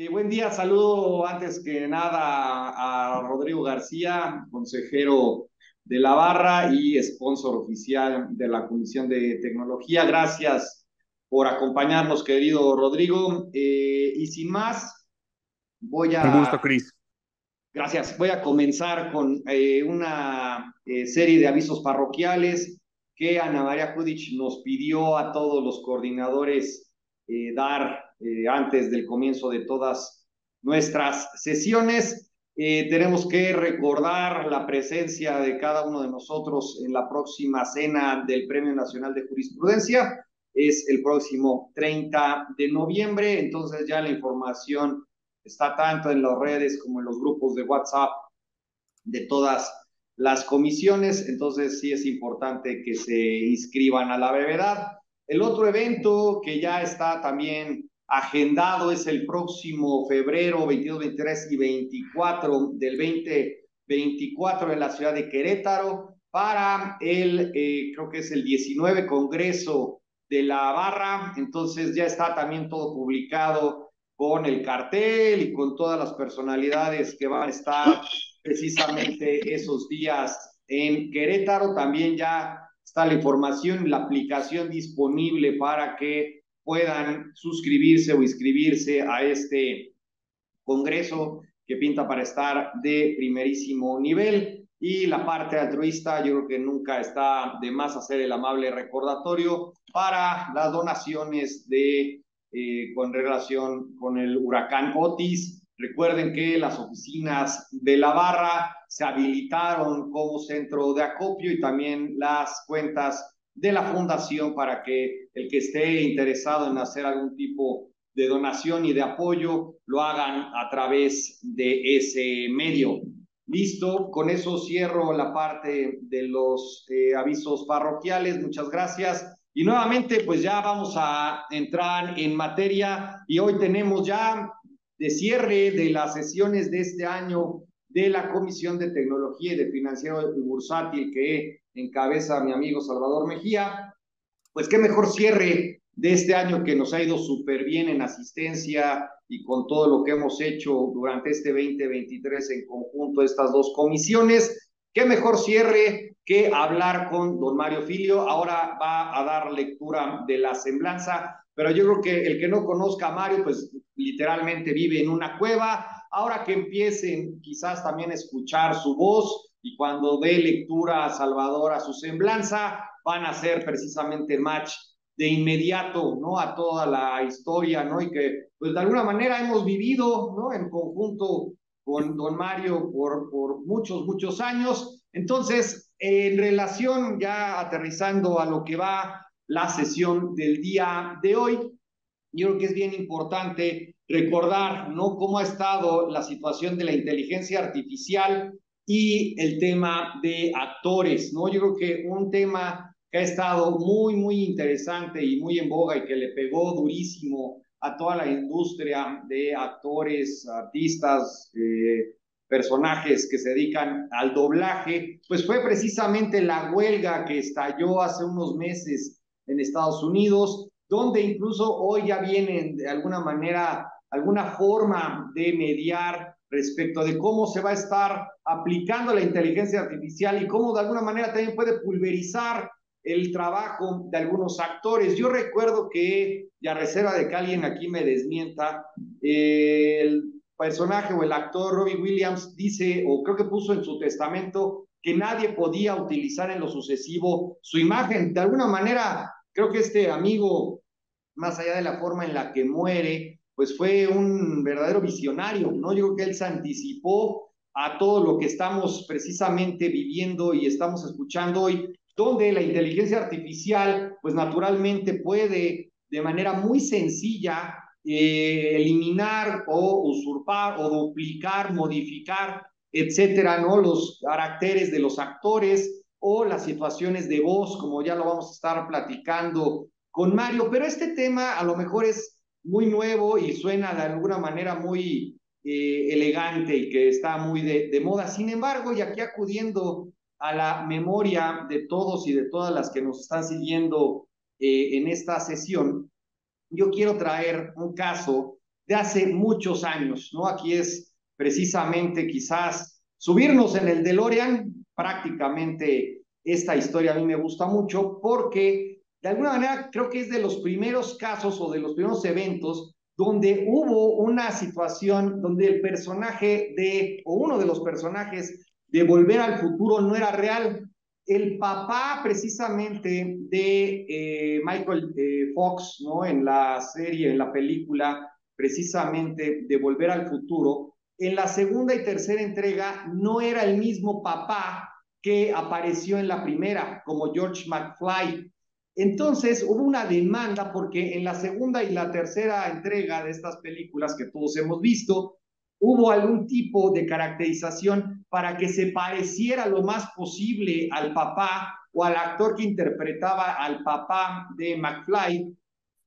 Eh, buen día, saludo antes que nada a Rodrigo García, consejero de la barra y sponsor oficial de la Comisión de Tecnología. Gracias por acompañarnos, querido Rodrigo. Eh, y sin más, voy a... Un gusto, Cris. Gracias. Voy a comenzar con eh, una serie de avisos parroquiales que Ana María Kudich nos pidió a todos los coordinadores dar eh, antes del comienzo de todas nuestras sesiones. Eh, tenemos que recordar la presencia de cada uno de nosotros en la próxima cena del Premio Nacional de Jurisprudencia. Es el próximo 30 de noviembre, entonces ya la información está tanto en las redes como en los grupos de WhatsApp de todas las comisiones, entonces sí es importante que se inscriban a la brevedad. El otro evento que ya está también agendado es el próximo febrero 22, 23 y 24 del 2024 en la ciudad de Querétaro para el, eh, creo que es el 19 Congreso de la Barra. Entonces ya está también todo publicado con el cartel y con todas las personalidades que van a estar precisamente esos días en Querétaro. También ya está la información, la aplicación disponible para que puedan suscribirse o inscribirse a este congreso que pinta para estar de primerísimo nivel. Y la parte altruista, yo creo que nunca está de más hacer el amable recordatorio para las donaciones de eh, con relación con el huracán Otis. Recuerden que las oficinas de la barra se habilitaron como centro de acopio y también las cuentas de la fundación para que el que esté interesado en hacer algún tipo de donación y de apoyo lo hagan a través de ese medio. Listo, con eso cierro la parte de los eh, avisos parroquiales. Muchas gracias. Y nuevamente, pues ya vamos a entrar en materia y hoy tenemos ya de cierre de las sesiones de este año de la Comisión de Tecnología y de Financiero y Bursátil que encabeza mi amigo Salvador Mejía. Pues qué mejor cierre de este año que nos ha ido súper bien en asistencia y con todo lo que hemos hecho durante este 2023 en conjunto estas dos comisiones. Qué mejor cierre que hablar con don Mario Filio. Ahora va a dar lectura de la semblanza, pero yo creo que el que no conozca a Mario, pues literalmente vive en una cueva Ahora que empiecen quizás también a escuchar su voz y cuando dé lectura a Salvador a su semblanza, van a ser precisamente match de inmediato, ¿no? A toda la historia, ¿no? Y que, pues de alguna manera hemos vivido, ¿no? En conjunto con don Mario por, por muchos, muchos años. Entonces, en relación ya aterrizando a lo que va la sesión del día de hoy, yo creo que es bien importante recordar ¿no? cómo ha estado la situación de la inteligencia artificial y el tema de actores. ¿no? Yo creo que un tema que ha estado muy, muy interesante y muy en boga y que le pegó durísimo a toda la industria de actores, artistas, eh, personajes que se dedican al doblaje, pues fue precisamente la huelga que estalló hace unos meses en Estados Unidos, donde incluso hoy ya vienen de alguna manera alguna forma de mediar respecto de cómo se va a estar aplicando la inteligencia artificial y cómo de alguna manera también puede pulverizar el trabajo de algunos actores. Yo recuerdo que, ya a reserva de que alguien aquí me desmienta, eh, el personaje o el actor Robbie Williams dice, o creo que puso en su testamento, que nadie podía utilizar en lo sucesivo su imagen. De alguna manera, creo que este amigo, más allá de la forma en la que muere, pues fue un verdadero visionario, ¿no? Yo creo que él se anticipó a todo lo que estamos precisamente viviendo y estamos escuchando hoy, donde la inteligencia artificial, pues naturalmente puede de manera muy sencilla eh, eliminar o usurpar o duplicar, modificar, etcétera, ¿no? Los caracteres de los actores o las situaciones de voz, como ya lo vamos a estar platicando con Mario, pero este tema a lo mejor es muy nuevo y suena de alguna manera muy eh, elegante y que está muy de, moda. Sin embargo, y aquí acudiendo a la memoria de todos y de todas las que nos están siguiendo eh, en esta sesión, yo quiero traer un caso de hace muchos años, ¿no? Aquí es precisamente quizás subirnos en el DeLorean, prácticamente esta historia a mí me gusta mucho porque de alguna manera creo que es de los primeros casos o de los primeros eventos donde hubo una situación donde el personaje de, o uno de los personajes de Volver al Futuro no era real. El papá precisamente de eh, Michael eh, Fox, ¿no? En la serie, en la película, precisamente de Volver al Futuro, en la segunda y tercera entrega no era el mismo papá que apareció en la primera, como George McFly. Entonces hubo una demanda porque en la segunda y la tercera entrega de estas películas que todos hemos visto, hubo algún tipo de caracterización para que se pareciera lo más posible al papá o al actor que interpretaba al papá de McFly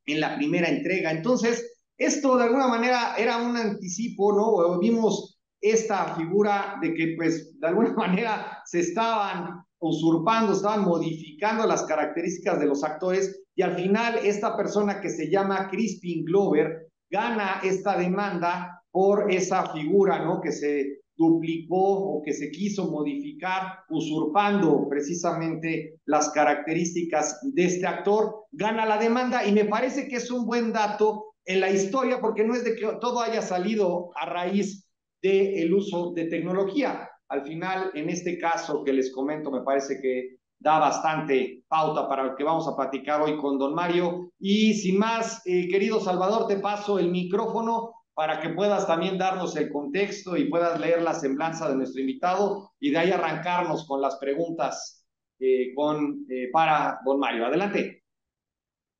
en la primera entrega. Entonces, esto de alguna manera era un anticipo, ¿no? Vimos esta figura de que pues de alguna manera se estaban usurpando, estaban modificando las características de los actores y al final esta persona que se llama Crispin Glover gana esta demanda por esa figura, ¿no? Que se duplicó o que se quiso modificar usurpando precisamente las características de este actor, gana la demanda y me parece que es un buen dato en la historia porque no es de que todo haya salido a raíz del uso de tecnología. Al final, en este caso que les comento, me parece que da bastante pauta para lo que vamos a platicar hoy con don Mario. Y sin más, eh, querido Salvador, te paso el micrófono para que puedas también darnos el contexto y puedas leer la semblanza de nuestro invitado y de ahí arrancarnos con las preguntas eh, con, eh, para don Mario. Adelante.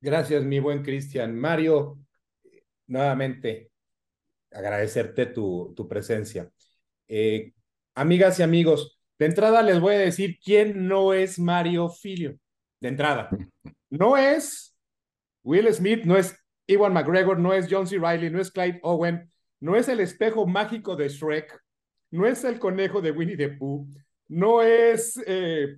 Gracias, mi buen Cristian. Mario, nuevamente agradecerte tu, tu presencia amigas y amigos, de entrada les voy a decir quién no es Mario Filio. De entrada, no es Will Smith, no es Iwan McGregor, no es John C. Riley, no es Clyde Owen, no es el espejo mágico de Shrek, no es el conejo de Winnie the Pooh, no es eh,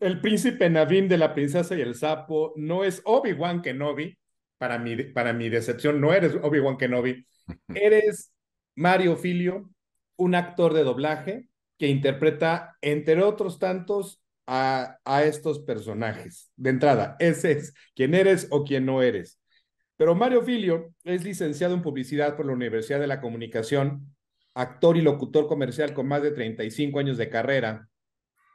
el príncipe Navin de la princesa y el sapo, no es Obi-Wan Kenobi, para mi, para mi decepción, no eres Obi-Wan Kenobi, eres Mario Filio, un actor de doblaje que interpreta, entre otros tantos, a, estos personajes. De entrada, ese es quién eres o quién no eres. Pero Mario Filio es licenciado en publicidad por la Universidad de la Comunicación, actor y locutor comercial con más de 35 años de carrera,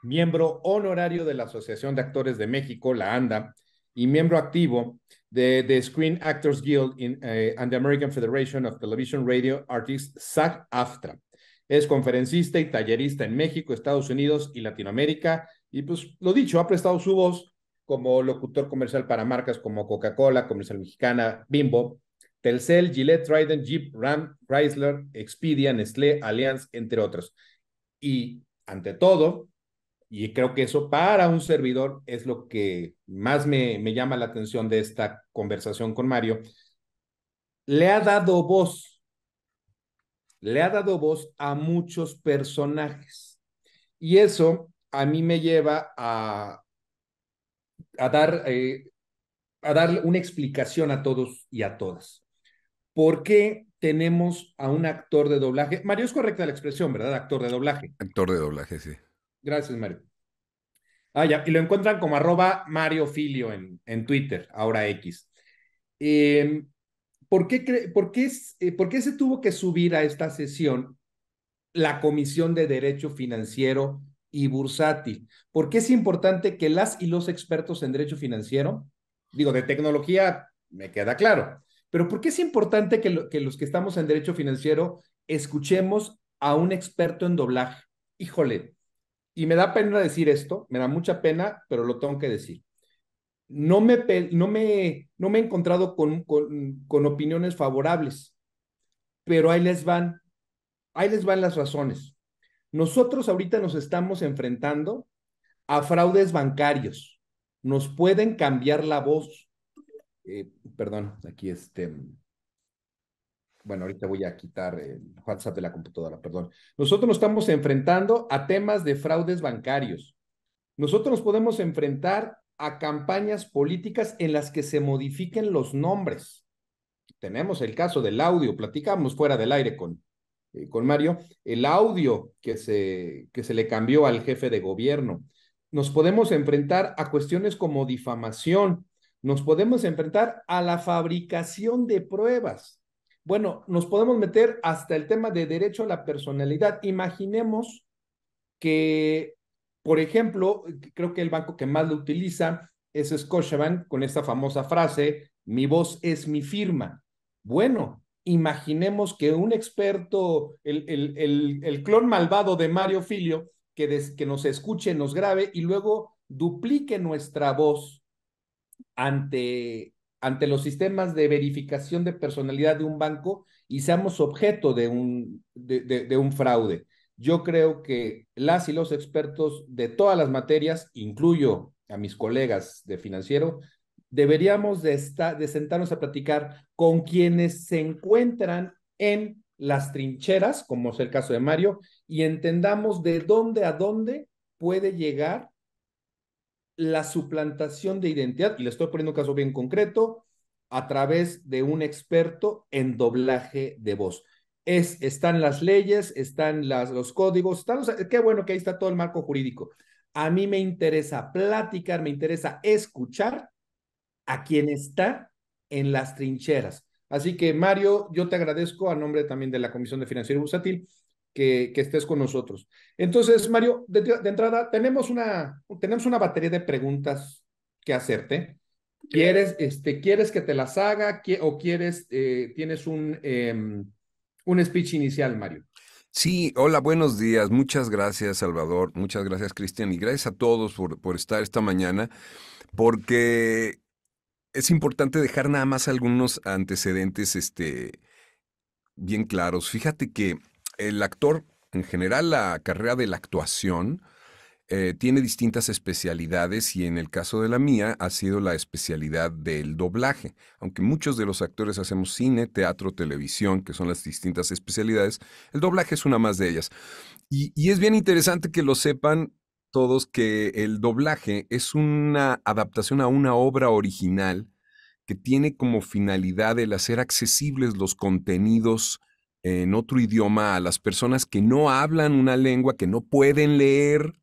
miembro honorario de la Asociación de Actores de México, la ANDA, y miembro activo de the Screen Actors Guild eh, and the American Federation of Television Radio Artists, SAG-AFTRA. Es conferencista y tallerista en México, Estados Unidos y Latinoamérica. Y pues lo dicho, ha prestado su voz como locutor comercial para marcas como Coca-Cola, Comercial Mexicana, Bimbo, Telcel, Gillette, Trident, Jeep, Ram, Chrysler, Expedia, Nestlé, Allianz, entre otros. Y ante todo, y creo que eso para un servidor es lo que más me, me llama la atención de esta conversación con Mario, le ha dado voz le ha dado voz a muchos personajes. Y eso a mí me lleva a, a dar, eh, a una explicación a todos y a todas. ¿Por qué tenemos a un actor de doblaje? Mario, es correcta la expresión, ¿verdad? Actor de doblaje. Actor de doblaje, sí. Gracias, Mario. Ah, ya, y lo encuentran como arroba Mario Filio en, en Twitter, ahora X. Eh, eh, ¿por qué, se tuvo que subir a esta sesión la Comisión de Derecho Financiero y Bursátil? ¿Por qué es importante que las y los expertos en derecho financiero, digo, de tecnología, me queda claro, pero ¿por qué es importante que, que los que estamos en derecho financiero escuchemos a un experto en doblaje? Híjole, y me da pena decir esto, me da mucha pena, pero lo tengo que decir no me, no me, no me he encontrado con, con, opiniones favorables, pero ahí les van, ahí les van las razones. Nosotros ahorita nos estamos enfrentando a fraudes bancarios. Nos pueden cambiar la voz. Eh, perdón, aquí este. Bueno, ahorita voy a quitar el WhatsApp de la computadora, perdón. Nosotros nos estamos enfrentando a temas de fraudes bancarios. Nosotros nos podemos enfrentar a campañas políticas en las que se modifiquen los nombres. Tenemos el caso del audio, platicamos fuera del aire con, eh, con Mario, el audio que se, que se le cambió al jefe de gobierno. Nos podemos enfrentar a cuestiones como difamación, nos podemos enfrentar a la fabricación de pruebas. Bueno, nos podemos meter hasta el tema de derecho a la personalidad. Imaginemos que por ejemplo, creo que el banco que más lo utiliza es Scotiabank con esta famosa frase, mi voz es mi firma. Bueno, imaginemos que un experto, el, el, el, el clon malvado de Mario Filio, que, que nos escuche, nos grabe y luego duplique nuestra voz ante, ante los sistemas de verificación de personalidad de un banco y seamos objeto de un, de, de un fraude yo creo que las y los expertos de todas las materias, incluyo a mis colegas de financiero, deberíamos de, sentarnos a platicar con quienes se encuentran en las trincheras, como es el caso de Mario, y entendamos de dónde a dónde puede llegar la suplantación de identidad, y le estoy poniendo un caso bien concreto, a través de un experto en doblaje de voz están las leyes, están las, los códigos, están qué bueno que ahí está todo el marco jurídico. A mí me interesa platicar, me interesa escuchar a quien está en las trincheras. Así que, Mario, yo te agradezco a nombre también de la Comisión de Financiero Bursátil que, que estés con nosotros. Entonces, Mario, de, entrada, tenemos una, tenemos una batería de preguntas que hacerte. ¿Quieres, este, ¿quieres que te las haga o quieres, eh, tienes un... Em, un speech inicial, Mario. Sí, hola, buenos días. Muchas gracias, Salvador. Muchas gracias, Cristian. Y gracias a todos por, estar esta mañana, porque es importante dejar nada más algunos antecedentes este, bien claros. Fíjate que el actor, en general, la carrera de la actuación, eh, tiene distintas especialidades y en el caso de la mía ha sido la especialidad del doblaje. Aunque muchos de los actores hacemos cine, teatro, televisión, que son las distintas especialidades, el doblaje es una más de ellas. Y, y es bien interesante que lo sepan todos que el doblaje es una adaptación a una obra original que tiene como finalidad el hacer accesibles los contenidos en otro idioma a las personas que no hablan una lengua, que no pueden leer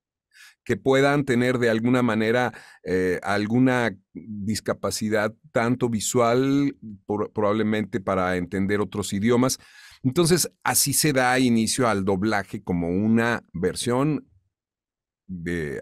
que puedan tener de alguna manera eh, alguna discapacidad, tanto visual, probablemente para entender otros idiomas. Entonces, así se da inicio al doblaje como una versión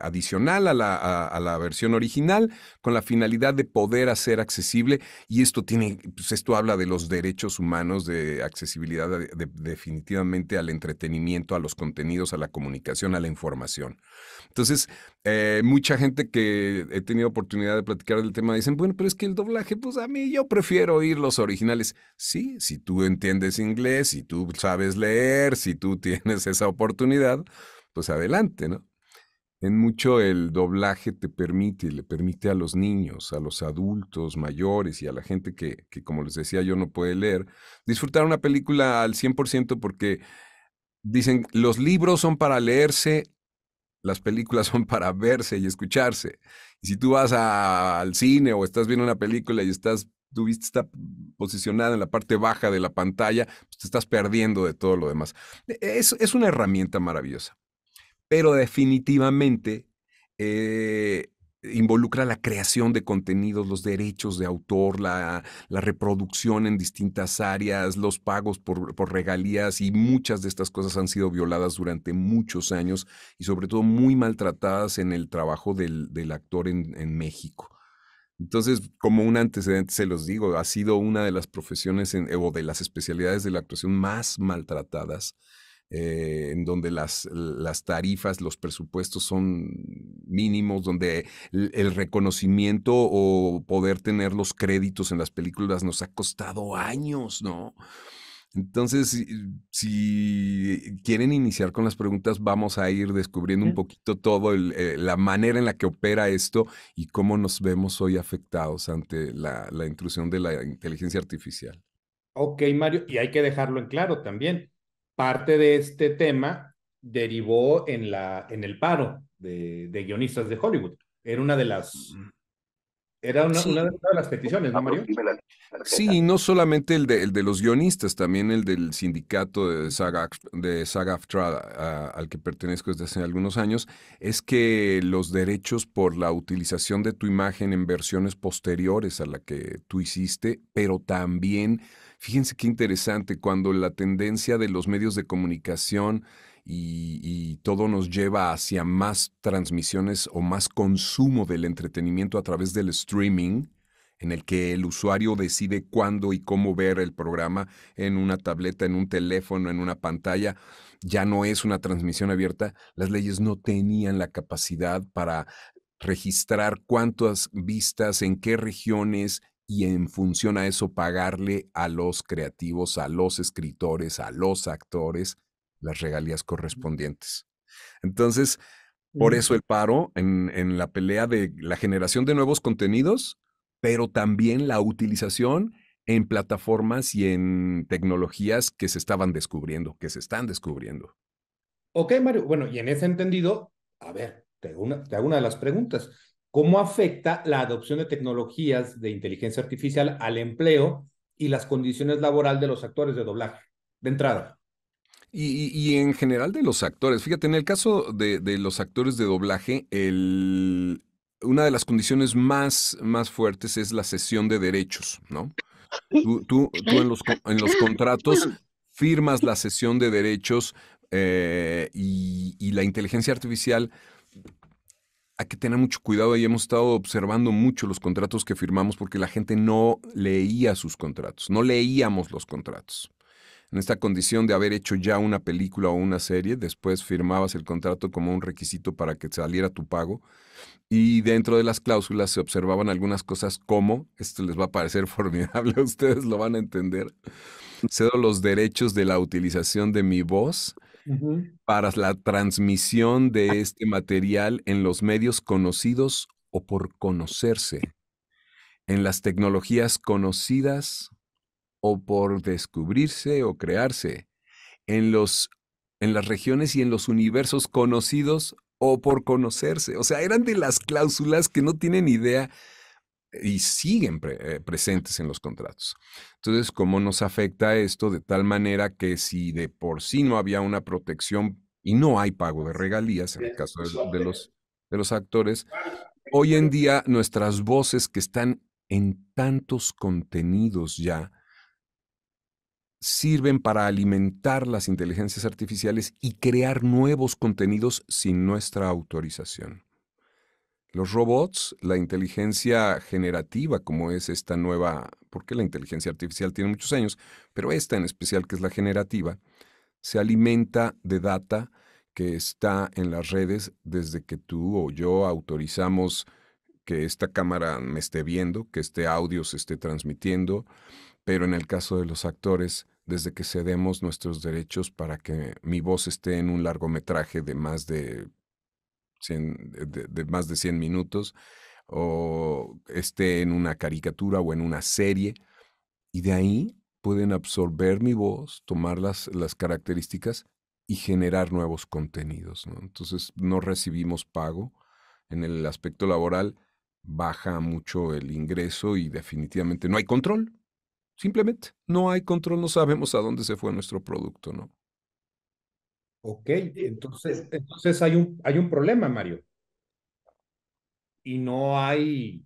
adicional a la, a, la, versión original con la finalidad de poder hacer accesible y esto tiene pues esto habla de los derechos humanos de accesibilidad definitivamente al entretenimiento a los contenidos a la comunicación a la información entonces eh, mucha gente que he tenido oportunidad de platicar del tema dicen bueno pero es que el doblaje pues a mí yo prefiero oír los originales sí si tú entiendes inglés si tú sabes leer si tú tienes esa oportunidad pues adelante no en mucho el doblaje te permite, le permite a los niños, a los adultos mayores y a la gente que, como les decía yo, no puede leer, disfrutar una película al 100% porque dicen, los libros son para leerse, las películas son para verse y escucharse. Y si tú vas al cine o estás viendo una película y estás, tu vista está posicionada en la parte baja de la pantalla, pues, te estás perdiendo de todo lo demás. E, es una herramienta maravillosa pero definitivamente eh, involucra la creación de contenidos, los derechos de autor, la, reproducción en distintas áreas, los pagos por, regalías y muchas de estas cosas han sido violadas durante muchos años y sobre todo muy maltratadas en el trabajo del, actor en, México. Entonces, como un antecedente, se los digo, ha sido una de las profesiones o de las especialidades de la actuación más maltratadas eh, en donde las, las, tarifas, los presupuestos son mínimos, donde el, reconocimiento o poder tener los créditos en las películas nos ha costado años, ¿no? Entonces, si, quieren iniciar con las preguntas, vamos a ir descubriendo un poquito todo, eh, la manera en la que opera esto y cómo nos vemos hoy afectados ante la, la intrusión de la inteligencia artificial. Ok, Mario, y hay que dejarlo en claro también parte de este tema derivó en, la, en el paro de, guionistas de Hollywood. Era una de las... Era una, de, las peticiones, ¿no, Mario? Sí, no solamente el de, el de los guionistas, también el del sindicato de Saga, de al que pertenezco desde hace algunos años, es que los derechos por la utilización de tu imagen en versiones posteriores a la que tú hiciste, pero también Fíjense qué interesante cuando la tendencia de los medios de comunicación y, todo nos lleva hacia más transmisiones o más consumo del entretenimiento a través del streaming, en el que el usuario decide cuándo y cómo ver el programa en una tableta, en un teléfono, en una pantalla, ya no es una transmisión abierta, las leyes no tenían la capacidad para registrar cuántas vistas, en qué regiones, y en función a eso pagarle a los creativos, a los escritores, a los actores las regalías correspondientes. Entonces, por mm. eso el paro en, la pelea de la generación de nuevos contenidos, pero también la utilización en plataformas y en tecnologías que se estaban descubriendo, que se están descubriendo. Ok, Mario. Bueno, y en ese entendido, a ver, te hago una de las preguntas. ¿Cómo afecta la adopción de tecnologías de inteligencia artificial al empleo y las condiciones laborales de los actores de doblaje? De entrada. Y, en general de los actores, fíjate, en el caso de, los actores de doblaje, una de las condiciones más, más fuertes es la cesión de derechos, ¿no? Tú, en, los, contratos firmas la cesión de derechos eh, y, y, la inteligencia artificial hay que tener mucho cuidado y hemos estado observando mucho los contratos que firmamos porque la gente no leía sus contratos, no leíamos los contratos. En esta condición de haber hecho ya una película o una serie, después firmabas el contrato como un requisito para que saliera tu pago y dentro de las cláusulas se observaban algunas cosas como, esto les va a parecer formidable, ustedes lo van a entender, cedo los derechos de la utilización de mi voz para la transmisión de este material en los medios conocidos o por conocerse, en las tecnologías conocidas o por descubrirse o crearse, en, los, en las regiones y en los universos conocidos o por conocerse. O sea, eran de las cláusulas que no tienen idea y siguen eh, presentes en los contratos. Entonces, ¿cómo nos afecta esto de tal manera que si de por sí no había una protección y no hay pago de regalías en el caso pues, de los, de los actores, hoy en día nuestras voces que están en tantos contenidos ya, sirven para alimentar las inteligencias artificiales y crear nuevos contenidos sin nuestra autorización. Los robots, la inteligencia generativa, como es esta nueva, porque la inteligencia artificial tiene muchos años, pero esta en especial, que es la generativa, se alimenta de data que está en las redes desde que tú o yo autorizamos que esta cámara me esté viendo, que este audio se esté transmitiendo, pero en el caso de los actores, desde que cedemos nuestros derechos para que mi voz esté en un largometraje de más de de, más de 100 minutos, o esté en una caricatura o en una serie, y de ahí pueden absorber mi voz, tomar las, las características y generar nuevos contenidos. ¿no? Entonces no recibimos pago. En el aspecto laboral baja mucho el ingreso y definitivamente no hay control. Simplemente no hay control, no sabemos a dónde se fue nuestro producto, ¿no? Ok, entonces, entonces hay, un, hay un problema, Mario. Y no hay,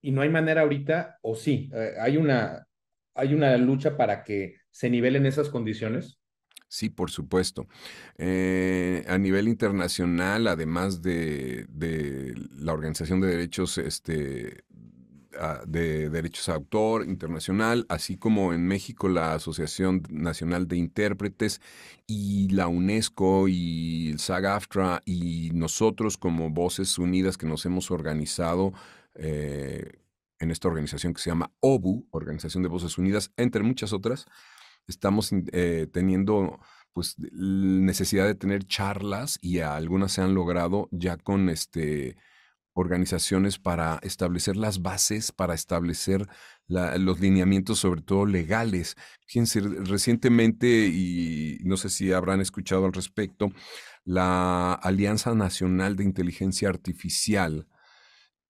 y no hay manera ahorita, o sí, eh, hay, una, hay una lucha para que se nivelen esas condiciones. Sí, por supuesto. Eh, a nivel internacional, además de, de, la Organización de Derechos este, de Derechos de Autor Internacional, así como en México la Asociación Nacional de Intérpretes y la UNESCO y el sag y nosotros como Voces Unidas que nos hemos organizado eh, en esta organización que se llama OBU, Organización de Voces Unidas, entre muchas otras, estamos eh, teniendo pues necesidad de tener charlas y algunas se han logrado ya con este organizaciones para establecer las bases, para establecer los lineamientos, sobre todo legales. Fíjense, recientemente, y no sé si habrán escuchado al respecto, la Alianza Nacional de Inteligencia Artificial,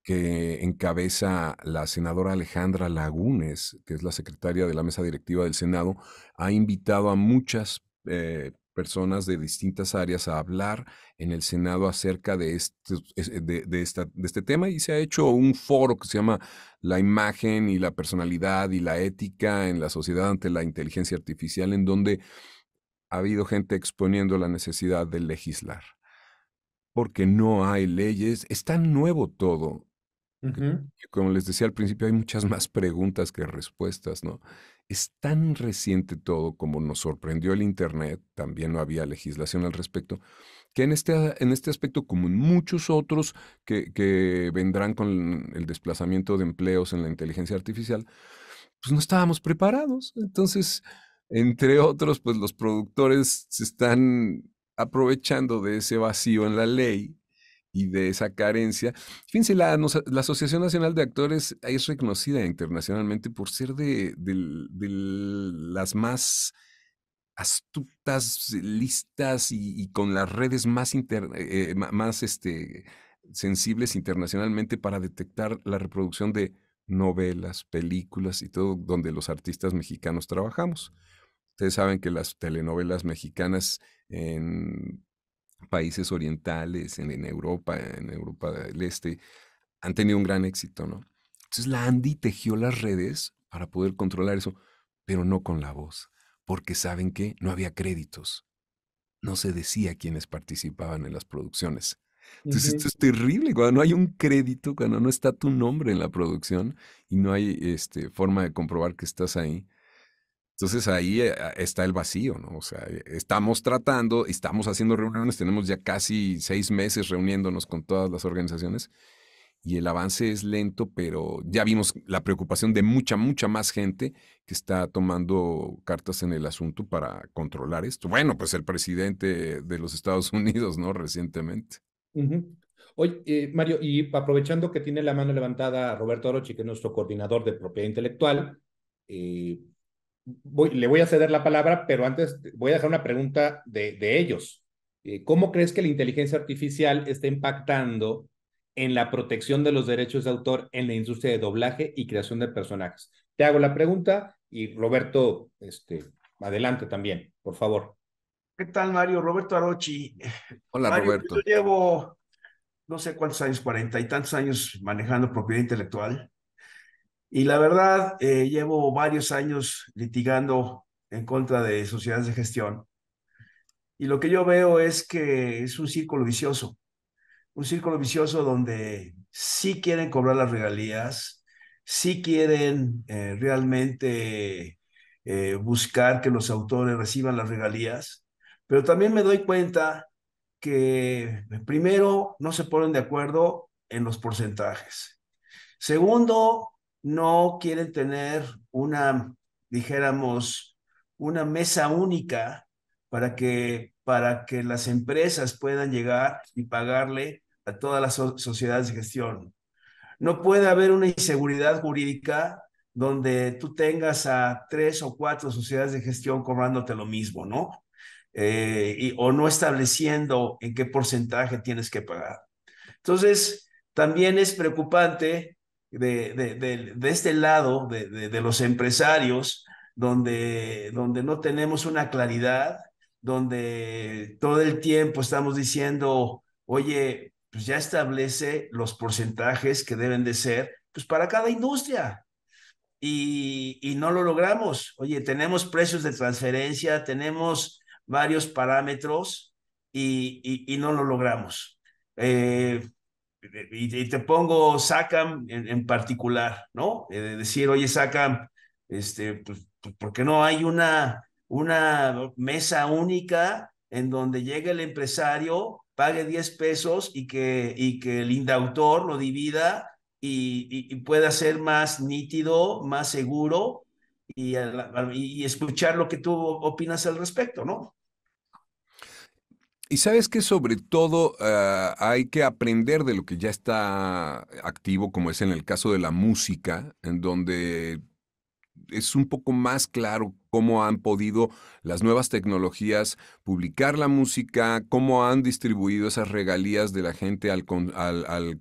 que encabeza la senadora Alejandra Lagunes, que es la secretaria de la mesa directiva del Senado, ha invitado a muchas personas. Eh, personas de distintas áreas a hablar en el Senado acerca de este, de, este tema y se ha hecho un foro que se llama La imagen y la personalidad y la ética en la sociedad ante la inteligencia artificial, en donde ha habido gente exponiendo la necesidad de legislar, porque no hay leyes, es tan nuevo todo. Como les decía al principio, hay muchas más preguntas que respuestas, ¿no? Es tan reciente todo como nos sorprendió el Internet, también no había legislación al respecto, que en este, ah, en este aspecto, como en muchos otros que, que vendrán con el desplazamiento de empleos en la inteligencia artificial, pues no estábamos preparados. Entonces, entre otros, pues los productores se están aprovechando de ese vacío en la ley y de esa carencia. Fíjense, la, Asociación Nacional de Actores es reconocida internacionalmente por ser de, las más astutas, listas y, con las redes más, eh, eh, este, sensibles internacionalmente para detectar la reproducción de novelas, películas y todo donde los artistas mexicanos trabajamos. Ustedes saben que las telenovelas mexicanas en países orientales, en, Europa, en Europa del Este, han tenido un gran éxito, ¿no? Entonces la Andy tejió las redes para poder controlar eso, pero no con la voz, porque saben que no había créditos, no se decía quiénes participaban en las producciones. Entonces esto es terrible, cuando no hay un crédito, cuando no está tu nombre en la producción y no hay este, forma de comprobar que estás ahí, entonces ahí eh, está el vacío, ¿no? O sea, eh, estamos tratando, estamos haciendo reuniones, tenemos ya casi seis meses reuniéndonos con todas las organizaciones y el avance es lento, pero ya vimos la preocupación de mucha, mucha más gente que está tomando cartas en el asunto para controlar esto. Bueno, pues el presidente de los Estados Unidos, ¿no? Recientemente. Oye, eh, Mario, y aprovechando que tiene la mano levantada Roberto Orochi, que es nuestro coordinador de propiedad intelectual, eh, le voy a ceder la palabra, pero antes voy a dejar una pregunta de, ellos. Eh, ¿Cómo crees que la inteligencia artificial está impactando en la protección de los derechos de autor en la industria de doblaje y creación de personajes? Te hago la pregunta y Roberto, este, adelante también, por favor. ¿Qué tal, Mario? Roberto Arochi. Hola, Roberto. Yo llevo no sé cuántos años, cuarenta y tantos años manejando propiedad intelectual. Y la verdad, eh, llevo varios años litigando en contra de sociedades de gestión. Y lo que yo veo es que es un círculo vicioso, un círculo vicioso donde sí quieren cobrar las regalías, sí quieren eh, realmente eh, buscar que los autores reciban las regalías, pero también me doy cuenta que primero no se ponen de acuerdo en los porcentajes. Segundo, no quieren tener una, dijéramos, una mesa única para que, para que las empresas puedan llegar y pagarle a todas las sociedades de gestión. No puede haber una inseguridad jurídica donde tú tengas a tres o cuatro sociedades de gestión cobrándote lo mismo, ¿no? Eh, y, o no estableciendo en qué porcentaje tienes que pagar. Entonces, también es preocupante de, de, este lado, de, los empresarios, donde, donde no tenemos una claridad, donde todo el tiempo estamos diciendo, oye, pues ya establece los porcentajes que deben de ser, pues para cada industria. Y, no lo logramos. Oye, tenemos precios de transferencia, tenemos varios parámetros y, no lo logramos. Eh, y, te pongo SACAM en, particular, ¿no? Eh, decir, oye, SACAM, este, pues, pues, ¿por qué no hay una, una mesa única en donde llegue el empresario, pague 10 pesos y que, y que el indautor lo divida y, y pueda ser más nítido, más seguro y, y escuchar lo que tú opinas al respecto, ¿no? Y sabes que sobre todo ah, hay que aprender de lo que ya está activo, como es en el caso de la música, en donde es un poco más claro cómo han podido las nuevas tecnologías publicar la música, cómo han distribuido esas regalías de la gente al,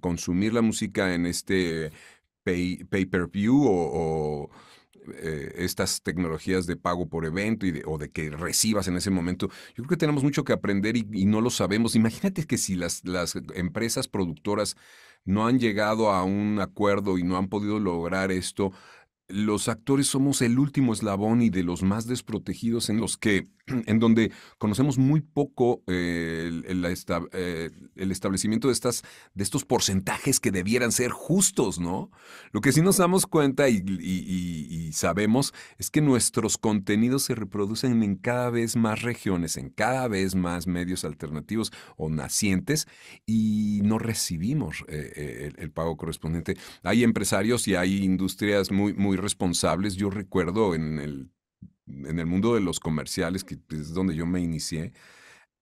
consumir la música en este pay-per-view o eh, estas tecnologías de pago por evento y de, o de que recibas en ese momento, yo creo que tenemos mucho que aprender y, y no lo sabemos. Imagínate que si las, las empresas productoras no han llegado a un acuerdo y no han podido lograr esto, los actores somos el último eslabón y de los más desprotegidos en los que en donde conocemos muy poco eh, eh, el, establecimiento de, estas, de estos porcentajes que debieran ser justos, ¿no? Lo que sí nos damos cuenta y, sabemos es que nuestros contenidos se reproducen en cada vez más regiones, en cada vez más medios alternativos o nacientes y no recibimos eh, el, pago correspondiente. Hay empresarios y hay industrias muy, muy responsables. Yo recuerdo en el en el mundo de los comerciales, que es donde yo me inicié,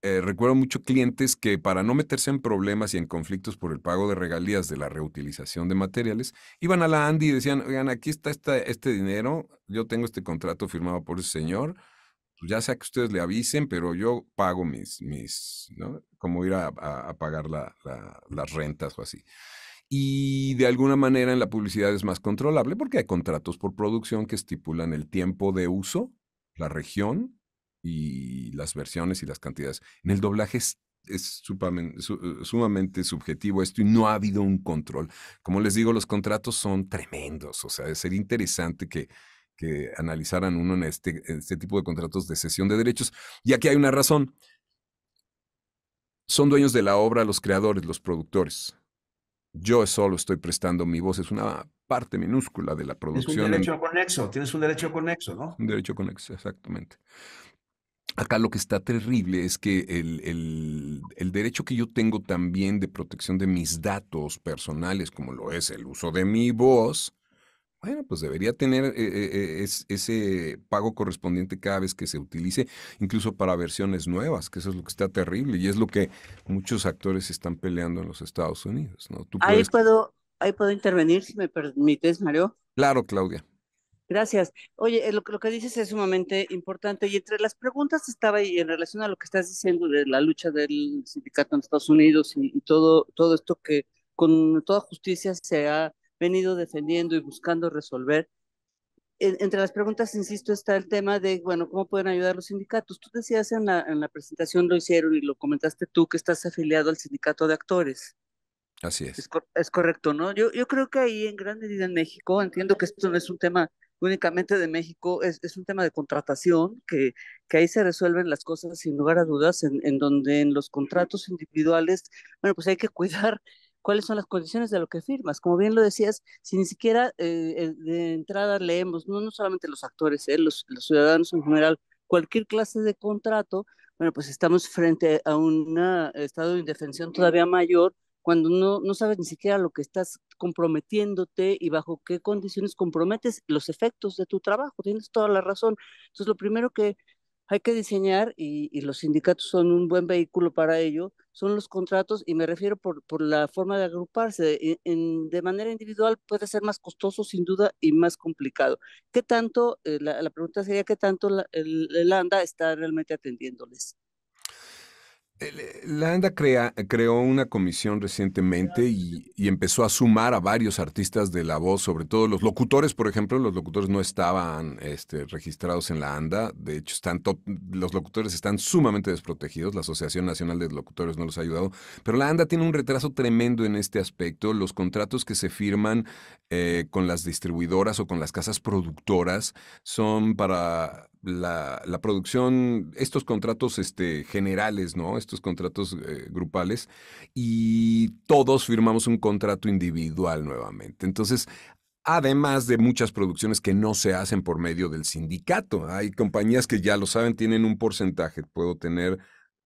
eh, recuerdo mucho clientes que para no meterse en problemas y en conflictos por el pago de regalías de la reutilización de materiales, iban a la Andy y decían, oigan, aquí está este dinero, yo tengo este contrato firmado por ese señor, pues, ya sea que ustedes le avisen, pero yo pago mis, mis ¿no? Como ir a, pagar las rentas o así. Y de alguna manera en la publicidad es más controlable porque hay contratos por producción que estipulan el tiempo de uso la región y las versiones y las cantidades. En el doblaje es, eh, sumamente, subjetivo esto y no ha habido un control. Como les digo, los contratos son tremendos, o sea, sería interesante que, que analizaran uno en este, este tipo de contratos de cesión de derechos. Y aquí hay una razón. Son dueños de la obra los creadores, los productores. Yo solo estoy prestando mi voz. Es una parte minúscula de la producción. Tienes un derecho conexo, tienes un derecho conexo, ¿no? Un derecho conexo, exactamente. Acá lo que está terrible es que el, derecho que yo tengo también de protección de mis datos personales, como lo es el uso de mi voz, bueno, pues debería tener eh, eh, eh, ese pago correspondiente cada vez que se utilice, incluso para versiones nuevas, que eso es lo que está terrible y es lo que muchos actores están peleando en los Estados Unidos. ¿no? Ahí puedo Ahí puedo intervenir, si me permites, Mario. Claro, Claudia. Gracias. Oye, eh, lo, lo, que dices es sumamente importante y entre las preguntas estaba y en relación a lo que estás diciendo de la lucha del sindicato en Estados Unidos y, todo, todo esto que con toda justicia se ha venido defendiendo y buscando resolver. entre las preguntas, insisto, está el tema de, bueno, ¿cómo pueden ayudar los sindicatos? Tú decías en la, en la presentación, lo hicieron y lo comentaste tú, que estás afiliado al sindicato de actores. Así es. Es, correcto, ¿no? Yo, yo creo que ahí en gran medida en México, entiendo que esto no es un tema únicamente de México, es, un tema de contratación, que, ahí se resuelven las cosas sin lugar a dudas, en, donde en los contratos individuales, bueno, pues hay que cuidar cuáles son las condiciones de lo que firmas. Como bien lo decías, si ni siquiera eh, eh, de entrada leemos, no, no solamente los actores, eh, los, los ciudadanos en general, cualquier clase de contrato, bueno, pues estamos frente a un estado de indefensión todavía mayor cuando no, no sabes ni siquiera lo que estás comprometiéndote y bajo qué condiciones comprometes los efectos de tu trabajo. Tienes toda la razón. Entonces, lo primero que hay que diseñar, y, y, los sindicatos son un buen vehículo para ello, son los contratos, y me refiero por, por la forma de agruparse. E, en, de manera individual puede ser más costoso, sin duda, y más complicado. ¿Qué tanto, eh, la, la, pregunta sería, qué tanto el, el ANDA está realmente atendiéndoles? Eh, la ANDA creó una comisión recientemente y, empezó a sumar a varios artistas de la voz, sobre todo los locutores, por ejemplo. Los locutores no estaban este, registrados en la ANDA. De hecho, están los locutores están sumamente desprotegidos. La Asociación Nacional de Locutores no los ha ayudado. Pero la ANDA tiene un retraso tremendo en este aspecto. Los contratos que se firman eh, con las distribuidoras o con las casas productoras son para la, producción, estos contratos este, generales, ¿no? Estos contratos eh, grupales, y todos firmamos un contrato individual nuevamente. Entonces, además de muchas producciones que no se hacen por medio del sindicato, hay compañías que ya lo saben, tienen un porcentaje, puedo tener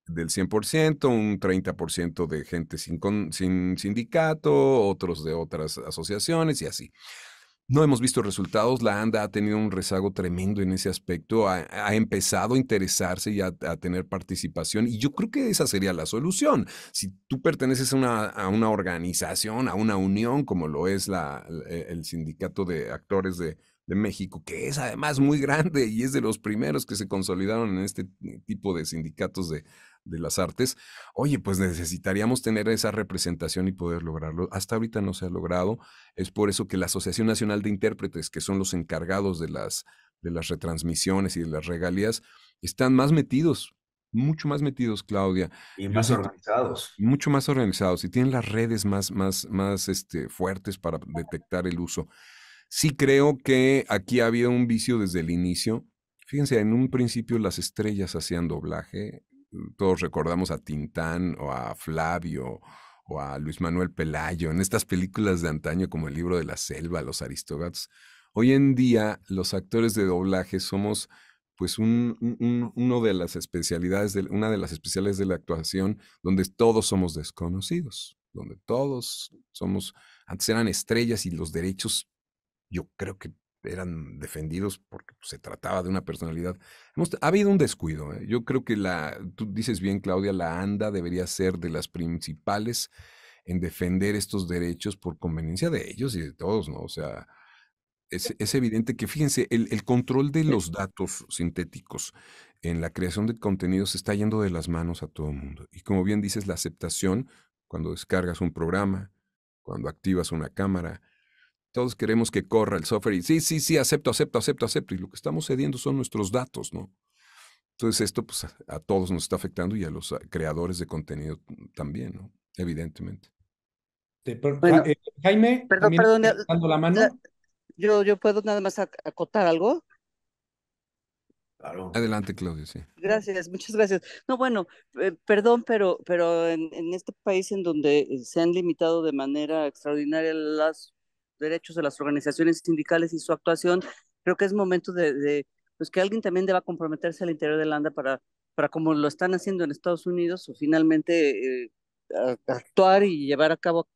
del 100%, un 30% de gente sin, sin sindicato, otros de otras asociaciones y así. No hemos visto resultados, la ANDA ha tenido un rezago tremendo en ese aspecto, ha, empezado a interesarse y a, tener participación y yo creo que esa sería la solución. Si tú perteneces a una, organización, a una unión como lo es e, el sindicato de actores de, de México, que es además muy grande y es de los primeros que se consolidaron en este eh, tipo de sindicatos de, de las artes, oye, pues necesitaríamos tener esa representación y poder lograrlo. Hasta ahorita no se ha logrado. Es por eso que la Asociación Nacional de Intérpretes, que son los encargados de las, de las retransmisiones y de las regalías, están más metidos mucho más metidos, Claudia. Y más organizados. Mucho más organizados y tienen las redes más, más, más este, fuertes para detectar el uso. Sí creo que aquí había un vicio desde el inicio. Fíjense, en un principio las estrellas hacían doblaje, todos recordamos a Tintán o a Flavio o a Luis Manuel Pelayo, en estas películas de antaño como El libro de la selva, Los Aristogatos, Hoy en día los actores de doblaje somos pues uno de las especialidades, de, una de las especiales de la actuación donde todos somos desconocidos, donde todos somos, antes eran estrellas y los derechos yo creo que eran defendidos porque pues, se trataba de una personalidad. ha habido un descuido. ¿eh? Yo creo que la, tú dices bien, Claudia, la ANDA debería ser de las principales en defender estos derechos por conveniencia de ellos y de todos, ¿no? O sea, es, evidente que, fíjense, el, control de los datos sintéticos en la creación de contenidos está yendo de las manos a todo el mundo. Y como bien dices, la aceptación, cuando descargas un programa, cuando activas una cámara, todos queremos que corra el software y sí, sí, sí, acepto, acepto, acepto, acepto. Y lo que estamos cediendo son nuestros datos, ¿no? Entonces esto pues, a, todos nos está afectando y a los creadores de contenido también, ¿no? Evidentemente. Eh, Jaime, perdón, perdón, eh, Yo, yo puedo nada más acotar algo. Claro. Adelante, Claudio, sí. Gracias, muchas gracias. No, bueno, eh, perdón, pero, pero en, este país en donde se han limitado de manera extraordinaria las derechos de las organizaciones sindicales y su actuación, creo que es momento de, pues que alguien también deba comprometerse al interior de la ANDA para, para como lo están haciendo en Estados Unidos, o finalmente eh, actuar y llevar a cabo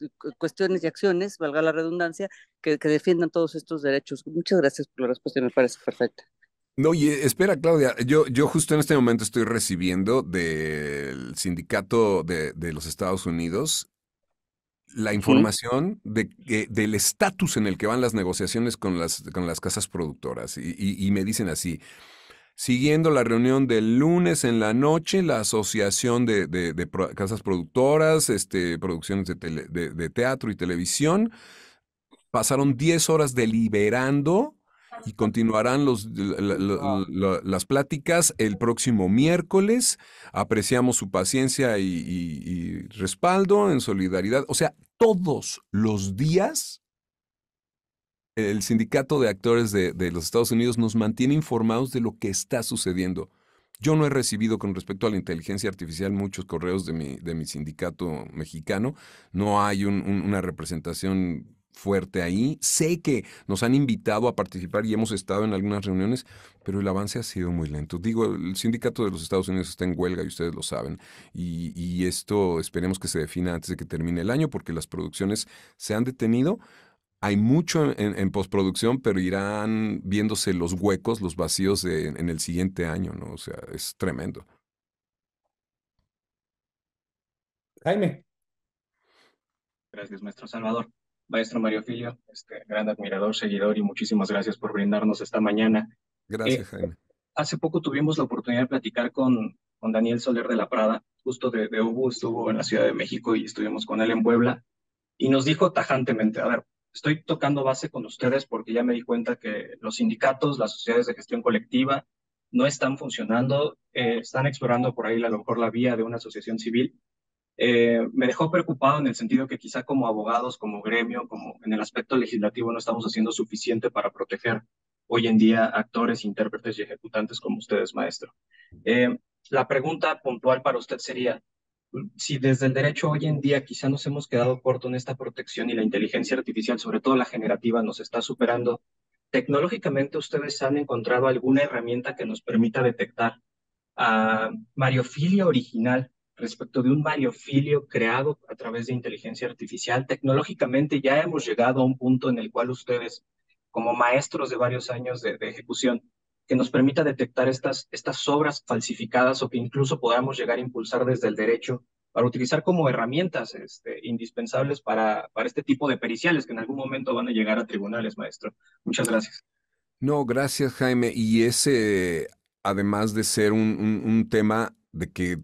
eh, cuestiones y acciones, valga la redundancia, que, que, defiendan todos estos derechos. Muchas gracias por la respuesta, me parece perfecta. No, y eh, espera, Claudia, yo, yo justo en este momento estoy recibiendo del sindicato de, de los Estados Unidos la información de, del estatus en el que van las negociaciones con las, con las casas productoras. Y, me dicen así, siguiendo la reunión del lunes en la noche, la Asociación de, Casas Productoras, este, producciones de, de, teatro y televisión, pasaron 10 horas deliberando y continuarán los, las pláticas el próximo miércoles. Apreciamos su paciencia y, respaldo en solidaridad. O sea, todos los días el sindicato de actores de, los Estados Unidos nos mantiene informados de lo que está sucediendo. Yo no he recibido con respecto a la inteligencia artificial muchos correos de mi, de mi sindicato mexicano. No hay una representación fuerte ahí. Sé que nos han invitado a participar y hemos estado en algunas reuniones, pero el avance ha sido muy lento. Digo, el sindicato de los Estados Unidos está en huelga y ustedes lo saben. Y, esto esperemos que se defina antes de que termine el año porque las producciones se han detenido. Hay mucho en, en, postproducción, pero irán viéndose los huecos, los vacíos en el siguiente año, ¿no? O sea, es tremendo. Jaime. Gracias, maestro Salvador. Maestro Mario Filio, este, gran admirador, seguidor y muchísimas gracias por brindarnos esta mañana. Gracias, eh, Jaime. Hace poco tuvimos la oportunidad de platicar con, con Daniel Soler de la Prada, justo de, de estuvo en la Ciudad de México y estuvimos con él en Puebla, y nos dijo tajantemente, a ver, estoy tocando base con ustedes porque ya me di cuenta que los sindicatos, las sociedades de gestión colectiva, no están funcionando, eh, están explorando por ahí a lo mejor la vía de una asociación civil, eh, me dejó preocupado en el sentido que quizá como abogados, como gremio, como en el aspecto legislativo no estamos haciendo suficiente para proteger hoy en día actores, intérpretes y ejecutantes como ustedes, maestro. Eh, la pregunta puntual para usted sería, si desde el derecho hoy en día quizá nos hemos quedado corto en esta protección y la inteligencia artificial, sobre todo la generativa, nos está superando, tecnológicamente ustedes han encontrado alguna herramienta que nos permita detectar a mariofilia original respecto de un mariofilio creado a través de inteligencia artificial. Tecnológicamente ya hemos llegado a un punto en el cual ustedes, como maestros de varios años de, ejecución, que nos permita detectar estas, estas obras falsificadas o que incluso podamos llegar a impulsar desde el derecho para utilizar como herramientas este, indispensables para, para este tipo de periciales que en algún momento van a llegar a tribunales, maestro. Muchas gracias. No, gracias Jaime. Y ese, además de ser un, un tema de que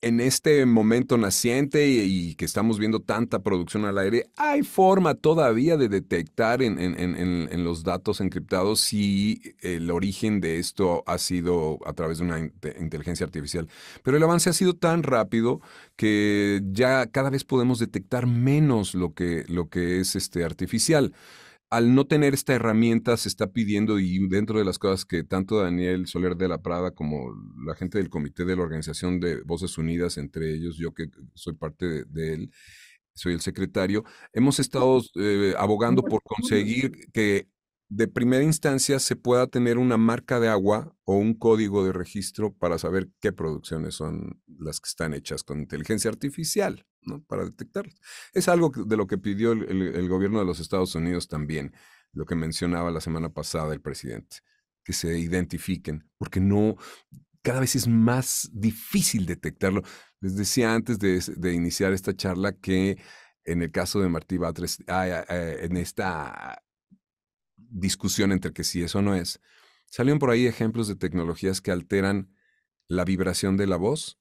en este momento naciente y, que estamos viendo tanta producción al aire, ¿hay forma todavía de detectar en, los datos encriptados si el origen de esto ha sido a través de una inteligencia artificial? Pero el avance ha sido tan rápido que ya cada vez podemos detectar menos lo que, lo que es este artificial al no tener esta herramienta se está pidiendo y dentro de las cosas que tanto Daniel Soler de la Prada como la gente del comité de la organización de Voces Unidas, entre ellos yo que soy parte de, él, soy el secretario, hemos estado eh, abogando por conseguir que de primera instancia se pueda tener una marca de agua o un código de registro para saber qué producciones son las que están hechas con inteligencia artificial, ¿no? Para detectarlas. Es algo de lo que pidió el, gobierno de los Estados Unidos también, lo que mencionaba la semana pasada el presidente, que se identifiquen, porque no, cada vez es más difícil detectarlo. Les decía antes de, de iniciar esta charla que en el caso de Martí Batres, eh, en esta discusión entre que si eso no es, salieron por ahí ejemplos de tecnologías que alteran la vibración de la voz,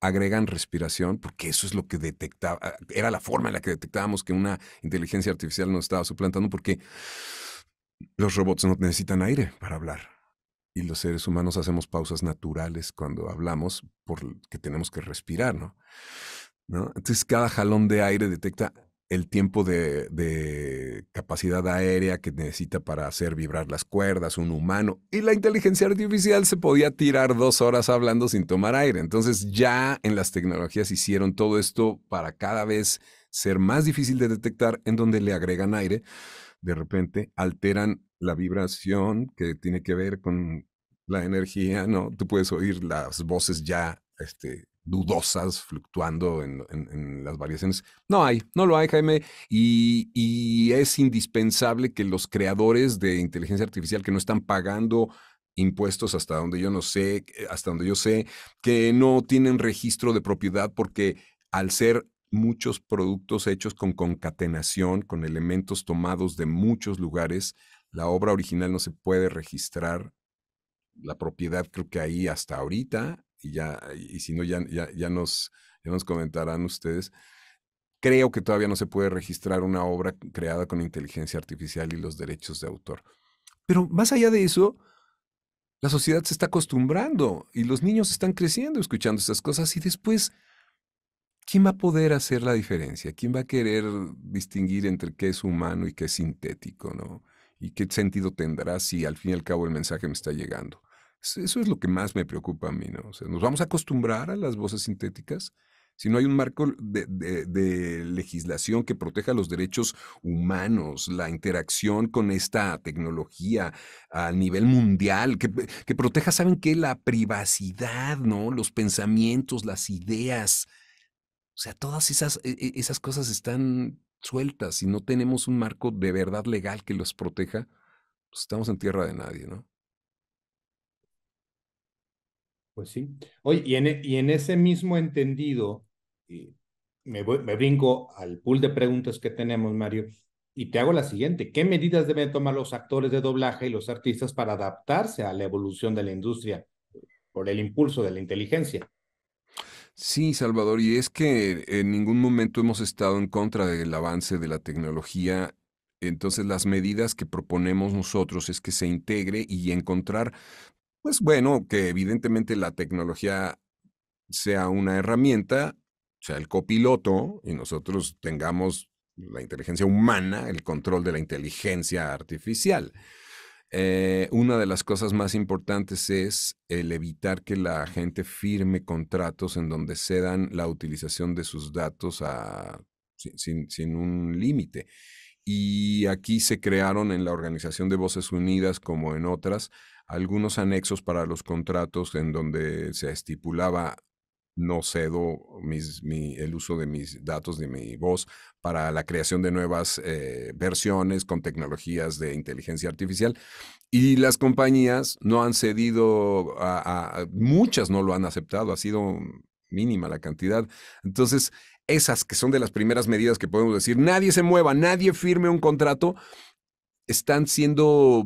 agregan respiración, porque eso es lo que detectaba, ah, era la forma en la que detectábamos que una inteligencia artificial nos estaba suplantando, porque los robots no necesitan aire para hablar. Y los seres humanos hacemos pausas naturales cuando hablamos porque tenemos que respirar, ¿No? Entonces cada jalón de aire detecta el tiempo de, capacidad aérea que necesita para hacer vibrar las cuerdas, un humano. Y la inteligencia artificial se podía tirar dos horas hablando sin tomar aire. Entonces ya en las tecnologías hicieron todo esto para cada vez ser más difícil de detectar en donde le agregan aire. De repente alteran la vibración que tiene que ver con la energía, ¿no? Tú puedes oír las voces ya este, dudosas fluctuando en, las variaciones. No hay, no lo hay, Jaime, y, y, es indispensable que los creadores de inteligencia artificial que no están pagando impuestos hasta donde yo no sé, eh, hasta donde yo sé, que no tienen registro de propiedad porque al ser muchos productos hechos con concatenación, con elementos tomados de muchos lugares, la obra original no se puede registrar. La propiedad creo que ahí hasta ahorita y ya, y si no, ya, ya, nos, nos comentarán ustedes. Creo que todavía no se puede registrar una obra creada con inteligencia artificial y los derechos de autor. Pero más allá de eso, la sociedad se está acostumbrando y los niños están creciendo escuchando estas cosas y después, ¿quién va a poder hacer la diferencia? ¿Quién va a querer distinguir entre qué es humano y qué es sintético? ¿no? ¿Y qué sentido tendrá si al fin y al cabo el mensaje me está llegando? Eso es lo que más me preocupa a mí, ¿no? O sea, nos vamos a acostumbrar a las voces sintéticas si no hay un marco de, legislación que proteja los derechos humanos, la interacción con esta tecnología a nivel mundial, que, proteja, ¿saben qué? La privacidad, ¿no? Los pensamientos, las ideas. O sea, todas esas, e, e, esas cosas están sueltas. Si no tenemos un marco de verdad legal que los proteja, pues estamos en tierra de nadie, ¿no? Pues sí. Oye, y en, e, y en ese mismo entendido, me, me brinco al pool de preguntas que tenemos, Mario, y te hago la siguiente. ¿Qué medidas deben tomar los actores de doblaje y los artistas para adaptarse a la evolución de la industria por el impulso de la inteligencia? Sí, Salvador, y es que en ningún momento hemos estado en contra del avance de la tecnología. Entonces las medidas que proponemos nosotros es que se integre y encontrar pues bueno, que evidentemente la tecnología sea una herramienta, sea el copiloto y nosotros tengamos la inteligencia humana, el control de la inteligencia artificial. Eh, una de las cosas más importantes es el evitar que la gente firme contratos en donde cedan la utilización de sus datos sin, un límite. Y aquí se crearon en la Organización de Voces Unidas como en otras algunos anexos para los contratos en donde se estipulaba no cedo el uso de mis datos, de mi voz, para la creación de nuevas eh, versiones con tecnologías de inteligencia artificial. Y las compañías no han cedido, muchas no lo han aceptado, ha sido mínima la cantidad. Entonces, esas que son de las primeras medidas que podemos decir, nadie se mueva, nadie firme un contrato, están siendo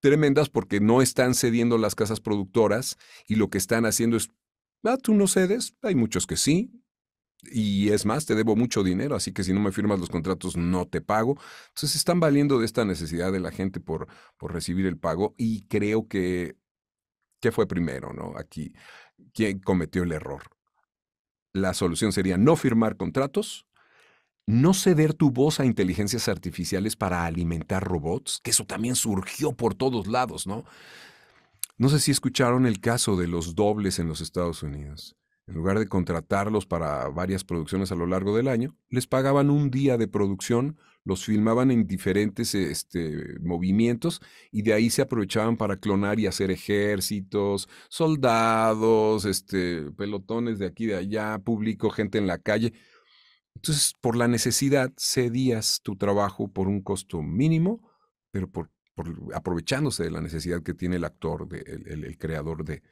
tremendas porque no están cediendo las casas productoras y lo que están haciendo es, ah, tú no cedes, hay muchos que sí. Y es más, te debo mucho dinero, así que si no me firmas los contratos no te pago. Entonces están valiendo de esta necesidad de la gente por, por recibir el pago y creo que, ¿qué fue primero, no? Aquí, ¿quién cometió el error? La solución sería no firmar contratos no ceder tu voz a inteligencias artificiales para alimentar robots, que eso también surgió por todos lados, ¿no? No sé si escucharon el caso de los dobles en los Estados Unidos. En lugar de contratarlos para varias producciones a lo largo del año, les pagaban un día de producción, los filmaban en diferentes este, movimientos y de ahí se aprovechaban para clonar y hacer ejércitos, soldados, este, pelotones de aquí y de allá, público, gente en la calle. Entonces, por la necesidad, cedías tu trabajo por un costo mínimo, pero por, aprovechándose de la necesidad que tiene el actor, el, creador de,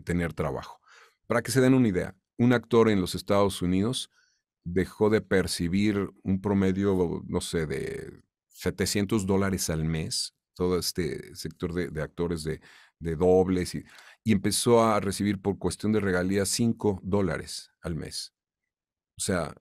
tener trabajo. Para que se den una idea, un actor en los Estados Unidos dejó de percibir un promedio, no sé, de 700 dólares al mes, todo este sector de, actores de, dobles, y, empezó a recibir por cuestión de regalías 5 dólares al mes. O sea,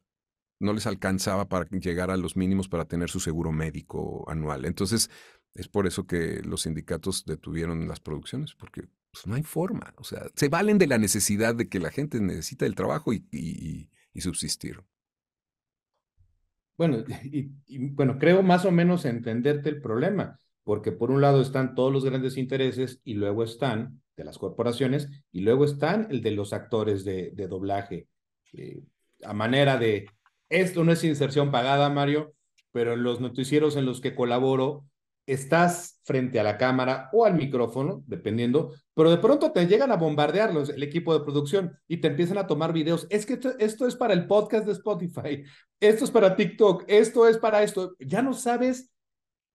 no les alcanzaba para llegar a los mínimos para tener su seguro médico anual. Entonces, es por eso que los sindicatos detuvieron las producciones, porque pues, no hay forma. O sea, se valen de la necesidad de que la gente necesita el trabajo y, subsistir. Bueno, y, bueno, creo más o menos entenderte el problema, porque por un lado están todos los grandes intereses y luego están de las corporaciones y luego están el de los actores de, doblaje, eh, a manera de, esto no es inserción pagada, Mario, pero en los noticieros en los que colaboro, estás frente a la cámara o al micrófono, dependiendo, pero de pronto te llegan a bombardear el equipo de producción y te empiezan a tomar videos. Es que esto, es para el podcast de Spotify, esto es para TikTok, esto es para esto. Ya no sabes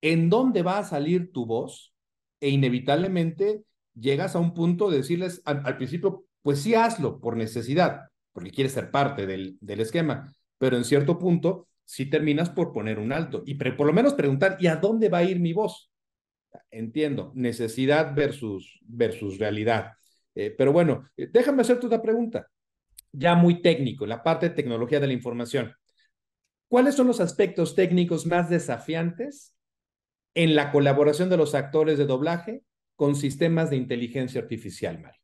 en dónde va a salir tu voz e inevitablemente llegas a un punto de decirles al, principio, pues sí hazlo por necesidad, porque quieres ser parte del, del esquema, pero en cierto punto sí terminas por poner un alto y por lo menos preguntar, ¿y a dónde va a ir mi voz? Entiendo, necesidad versus, versus realidad. Eh, pero bueno, eh, déjame hacerte otra pregunta, ya muy técnico, la parte de tecnología de la información. ¿Cuáles son los aspectos técnicos más desafiantes en la colaboración de los actores de doblaje con sistemas de inteligencia artificial, Mario?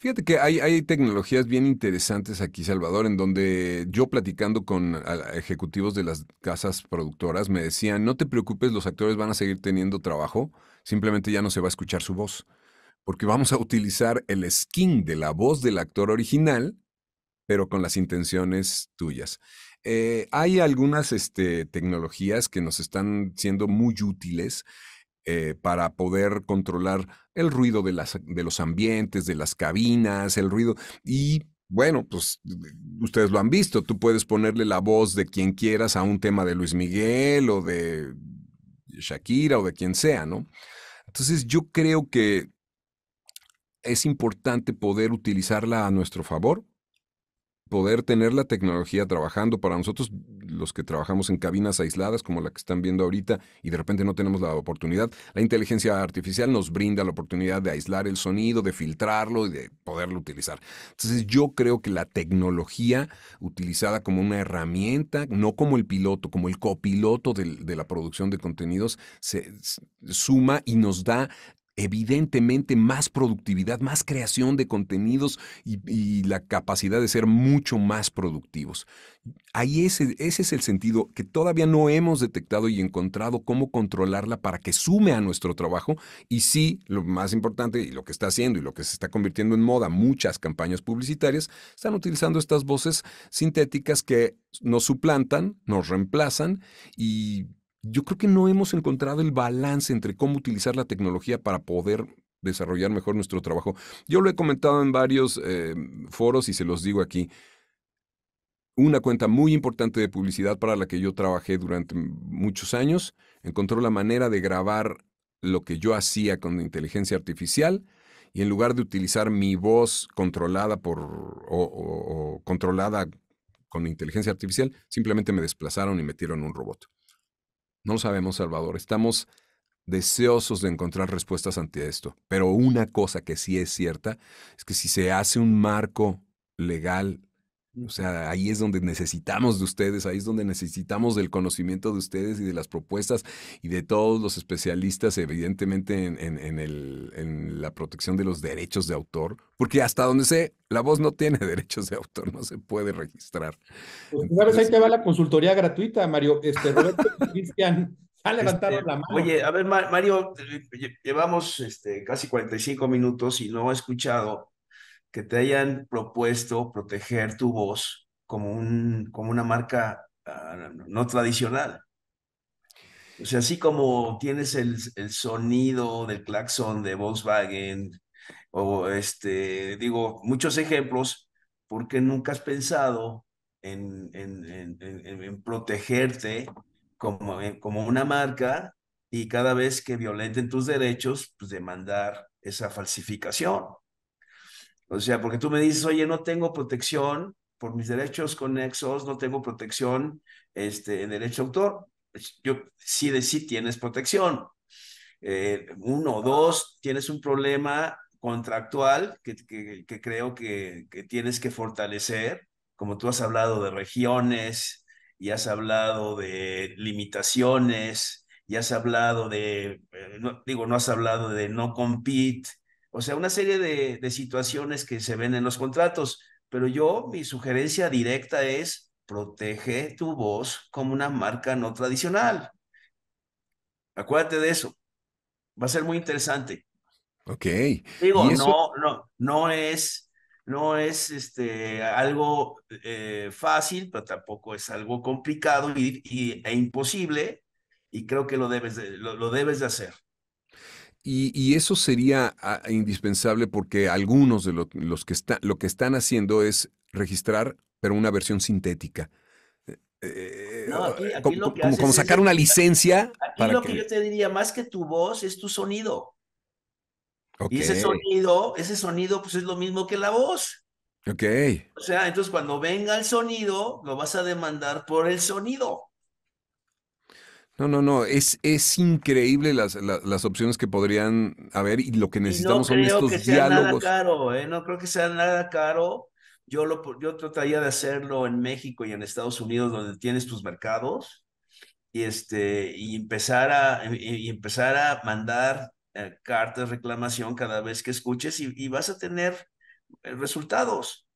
Fíjate que hay, tecnologías bien interesantes aquí, Salvador, en donde yo platicando con ejecutivos de las casas productoras me decían, no te preocupes, los actores van a seguir teniendo trabajo, simplemente ya no se va a escuchar su voz, porque vamos a utilizar el skin de la voz del actor original, pero con las intenciones tuyas. Eh, hay algunas este, tecnologías que nos están siendo muy útiles. Eh, para poder controlar el ruido de, las, de los ambientes, de las cabinas, el ruido. Y bueno, pues ustedes lo han visto, tú puedes ponerle la voz de quien quieras a un tema de Luis Miguel o de Shakira o de quien sea, ¿no? Entonces yo creo que es importante poder utilizarla a nuestro favor poder tener la tecnología trabajando para nosotros, los que trabajamos en cabinas aisladas como la que están viendo ahorita y de repente no tenemos la oportunidad, la inteligencia artificial nos brinda la oportunidad de aislar el sonido, de filtrarlo y de poderlo utilizar. Entonces yo creo que la tecnología utilizada como una herramienta, no como el piloto, como el copiloto de, la producción de contenidos, se suma y nos da evidentemente más productividad, más creación de contenidos y, la capacidad de ser mucho más productivos. Ahí ese, ese es el sentido que todavía no hemos detectado y encontrado cómo controlarla para que sume a nuestro trabajo y sí, lo más importante y lo que está haciendo y lo que se está convirtiendo en moda, muchas campañas publicitarias están utilizando estas voces sintéticas que nos suplantan, nos reemplazan y yo creo que no hemos encontrado el balance entre cómo utilizar la tecnología para poder desarrollar mejor nuestro trabajo. Yo lo he comentado en varios eh, foros y se los digo aquí. Una cuenta muy importante de publicidad para la que yo trabajé durante muchos años encontró la manera de grabar lo que yo hacía con inteligencia artificial y en lugar de utilizar mi voz controlada por o controlada con inteligencia artificial, simplemente me desplazaron y metieron un robot. No lo sabemos, Salvador. Estamos deseosos de encontrar respuestas ante esto. Pero una cosa que sí es cierta es que si se hace un marco legal o sea, ahí es donde necesitamos de ustedes, ahí es donde necesitamos del conocimiento de ustedes y de las propuestas y de todos los especialistas, evidentemente, en, la protección de los derechos de autor, porque hasta donde sé, la voz no tiene derechos de autor, no se puede registrar. Pues, ¿Sabes? Ahí te va la consultoría gratuita, Mario. Este, Cristian ha levantado este, la mano. Oye, a ver, Mario, eh, llevamos este, casi 45 minutos y no he escuchado que te hayan propuesto proteger tu voz como, un, como una marca ah, no tradicional. O sea, así como tienes el, sonido del claxon de Volkswagen, o este, digo, muchos ejemplos, porque nunca has pensado en, en, protegerte como, eh, como una marca y cada vez que violenten tus derechos, pues demandar esa falsificación? O sea, porque tú me dices, oye, no tengo protección por mis derechos conexos, no tengo protección este, en derecho autor. Pues, yo sí de sí tienes protección. Eh, uno dos, tienes un problema contractual que, creo que, tienes que fortalecer, como tú has hablado de regiones y has hablado de limitaciones y has hablado de, eh, digo, no has hablado de no compete o sea, una serie de, de situaciones que se ven en los contratos. Pero yo, mi sugerencia directa es, protege tu voz como una marca no tradicional. Acuérdate de eso. Va a ser muy interesante. Ok. Digo, no, no, no es, no es este, algo eh, fácil, pero tampoco es algo complicado y, e imposible. Y creo que lo debes lo debes de hacer. Y, eso sería ah, indispensable porque algunos de los que están, lo que están haciendo es registrar, pero una versión sintética. como, sacar una licencia. Aquí lo que... yo te diría, más que tu voz, es tu sonido. Y ese sonido, ese sonido, pues es lo mismo que la voz. Ok. O sea, entonces cuando venga el sonido, lo vas a demandar por el sonido. No, no, no, es, es increíble las, las, opciones que podrían haber y lo que necesitamos diálogos. no creo son estos que sea Nada caro, ¿eh? No creo que sea nada caro. Yo, lo, yo trataría de hacerlo en México y en Estados Unidos, donde tienes tus mercados, y, este, y, empezar, a, empezar a mandar eh, cartas de reclamación cada vez que escuches y, y vas a tener eh, resultados.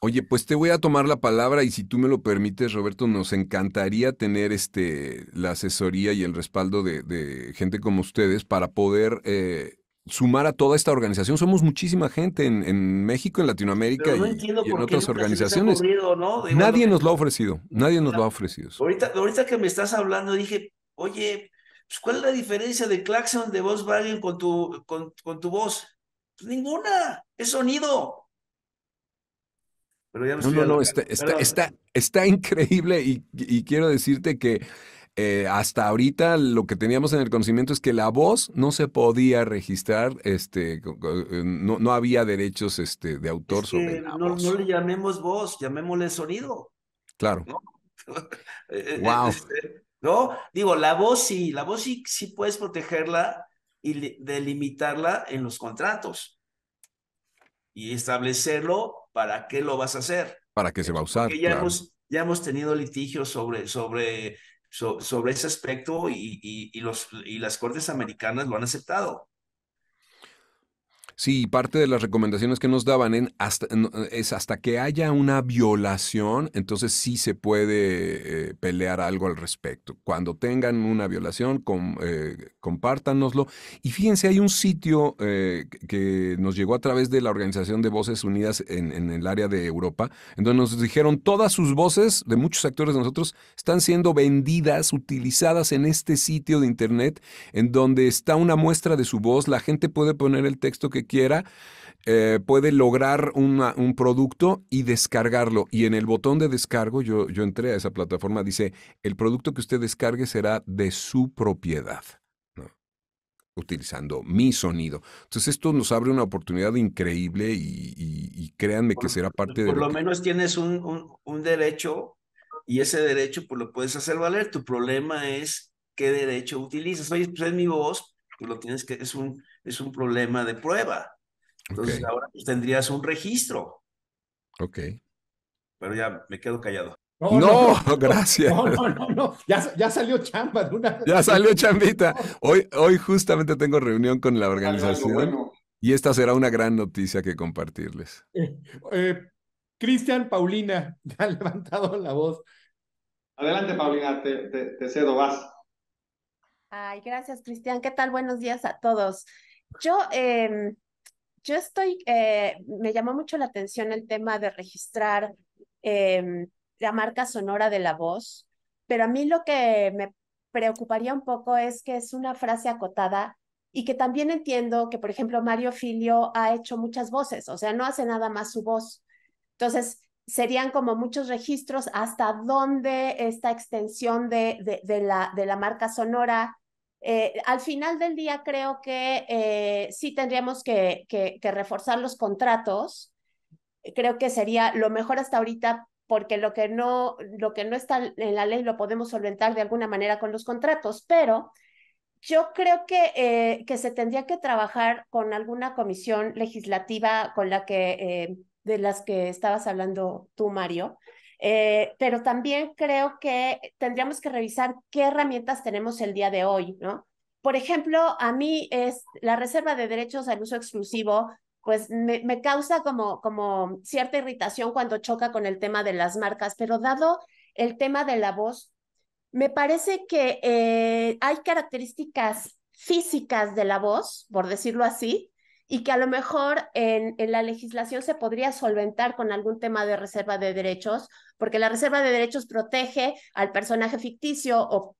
Oye, pues te voy a tomar la palabra y si tú me lo permites, Roberto, nos encantaría tener este, la asesoría y el respaldo de, gente como ustedes para poder eh, sumar a toda esta organización. Somos muchísima gente en, en México, en Latinoamérica y, en otras organizaciones. nadie nos lo ha ofrecido, nadie nos lo ha ofrecido. Ahorita, que me estás hablando dije, oye, pues, ¿cuál es la diferencia de claxon de Volkswagen con tu, con, con tu voz? Pues ninguna, es sonido. Pero ya no, no, no, este, este, está, está, increíble y, quiero decirte que eh, hasta ahorita lo que teníamos en el conocimiento es que la voz no se podía registrar, este, eh, no, no había derechos este, de autor sobre la voz. no, le llamemos voz, llamémosle sonido. Claro. wow. Eh, este, no, digo, la voz sí, la voz sí puedes protegerla y delimitarla en los contratos y establecerlo ¿para qué lo vas a hacer? ¿Para qué se va a usar? ya, hemos, ya hemos tenido litigios sobre, sobre, sobre ese aspecto y, y, y, los, y las cortes americanas lo han aceptado. Sí, parte de las recomendaciones que nos daban en hasta, eh, es hasta que haya una violación, entonces sí se puede eh, pelear algo al respecto. Cuando tengan una violación, eh, compártanoslo. Y fíjense, hay un sitio que nos llegó a través de la Organización de Voces Unidas en, en el área de Europa, en donde nos dijeron todas sus voces de muchos actores de nosotros están siendo vendidas, utilizadas en este sitio de internet, en donde está una muestra de su voz, la gente puede poner el texto que quiera, eh, puede lograr un producto y descargarlo. Y en el botón de descargo, yo, yo entré a esa plataforma, dice, el producto que usted descargue será de su propiedad utilizando mi sonido. Entonces esto nos abre una oportunidad increíble y, créanme que será parte de... Por lo, menos tienes un, un, derecho y ese derecho pues lo puedes hacer valer. Tu problema es qué derecho utilizas. Oye, pues es mi voz, tú pues, lo tienes que... Es un, es un problema de prueba. Entonces ahora pues, tendrías un registro. Ok. Pero ya me quedo callado. No, gracias. No, no, no, Ya, salió chamba de una. Ya salió chambita. Hoy, hoy justamente tengo reunión con la organización y esta será una gran noticia que compartirles. Eh, eh, Cristian, Paulina, ha levantado la voz. Adelante, Paulina, te cedo, vas. Ay, gracias, Cristian. ¿Qué tal? Buenos días a todos. Yo, em, yo estoy, eh, me llamó mucho la atención el tema de registrar em, la marca sonora de la voz, pero a mí lo que me preocuparía un poco es que es una frase acotada y que también entiendo que, por ejemplo, Mario Filio ha hecho muchas voces, o sea, no hace nada más su voz. Entonces, serían como muchos registros hasta dónde esta extensión de, la, de la marca sonora eh, al final del día creo que eh, sí tendríamos que, reforzar los contratos. Creo que sería lo mejor hasta ahorita porque lo que, no, lo que no está en la ley lo podemos solventar de alguna manera con los contratos, pero yo creo que, eh, que se tendría que trabajar con alguna comisión legislativa con la que, de las que estabas hablando tú, Mario, eh, pero también creo que tendríamos que revisar qué herramientas tenemos el día de hoy, ¿no? Por ejemplo, a mí es la reserva de derechos al uso exclusivo, pues me, causa como, como cierta irritación cuando choca con el tema de las marcas, pero dado el tema de la voz, me parece que eh, hay características físicas de la voz, por decirlo así, y que a lo mejor en, la legislación se podría solventar con algún tema de reserva de derechos, porque la reserva de derechos protege al personaje ficticio o,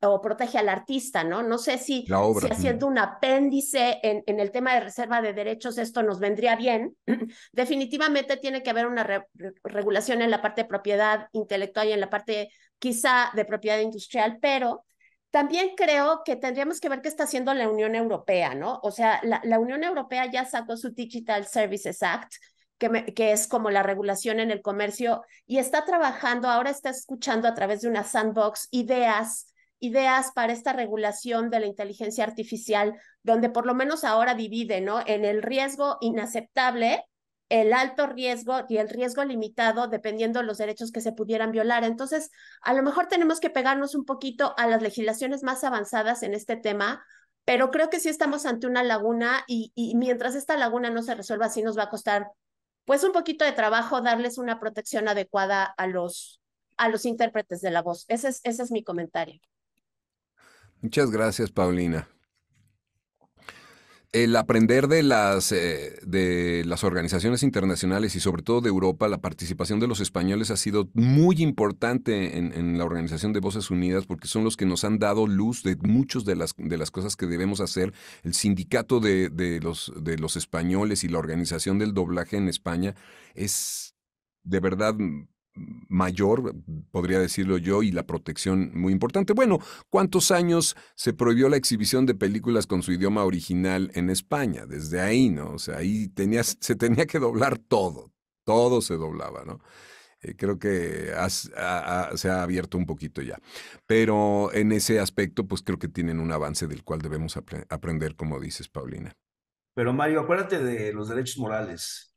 o protege al artista, ¿no? No sé si, si haciendo un apéndice en, el tema de reserva de derechos esto nos vendría bien. Definitivamente tiene que haber una regulación en la parte de propiedad intelectual y en la parte quizá de propiedad industrial, pero también creo que tendríamos que ver qué está haciendo la Unión Europea, ¿no? O sea, la, Unión Europea ya sacó su Digital Services Act, que, que, es como la regulación en el comercio, y está trabajando, ahora está escuchando a través de una sandbox ideas, ideas para esta regulación de la inteligencia artificial, donde por lo menos ahora divide, ¿no? En el riesgo inaceptable el alto riesgo y el riesgo limitado dependiendo de los derechos que se pudieran violar. Entonces, a lo mejor tenemos que pegarnos un poquito a las legislaciones más avanzadas en este tema, pero creo que sí estamos ante una laguna y, mientras esta laguna no se resuelva, sí nos va a costar pues un poquito de trabajo darles una protección adecuada a los, a los intérpretes de la voz. Ese es, ese es mi comentario. Muchas gracias, Paulina el aprender de las, eh, de las organizaciones internacionales y sobre todo de Europa, la participación de los españoles ha sido muy importante en, la Organización de Voces Unidas porque son los que nos han dado luz de muchas de las, de las cosas que debemos hacer. El sindicato de, de, los, de los españoles y la organización del doblaje en España es de verdad mayor, podría decirlo yo, y la protección muy importante. Bueno, ¿cuántos años se prohibió la exhibición de películas con su idioma original en España? Desde ahí, ¿no? O sea, ahí se tenía que doblar todo, todo se doblaba, ¿no? Eh, creo que se ha abierto un poquito ya. Pero en ese aspecto, pues creo que tienen un avance del cual debemos aprender, como dices, Paulina. Pero Mario, acuérdate de los derechos morales.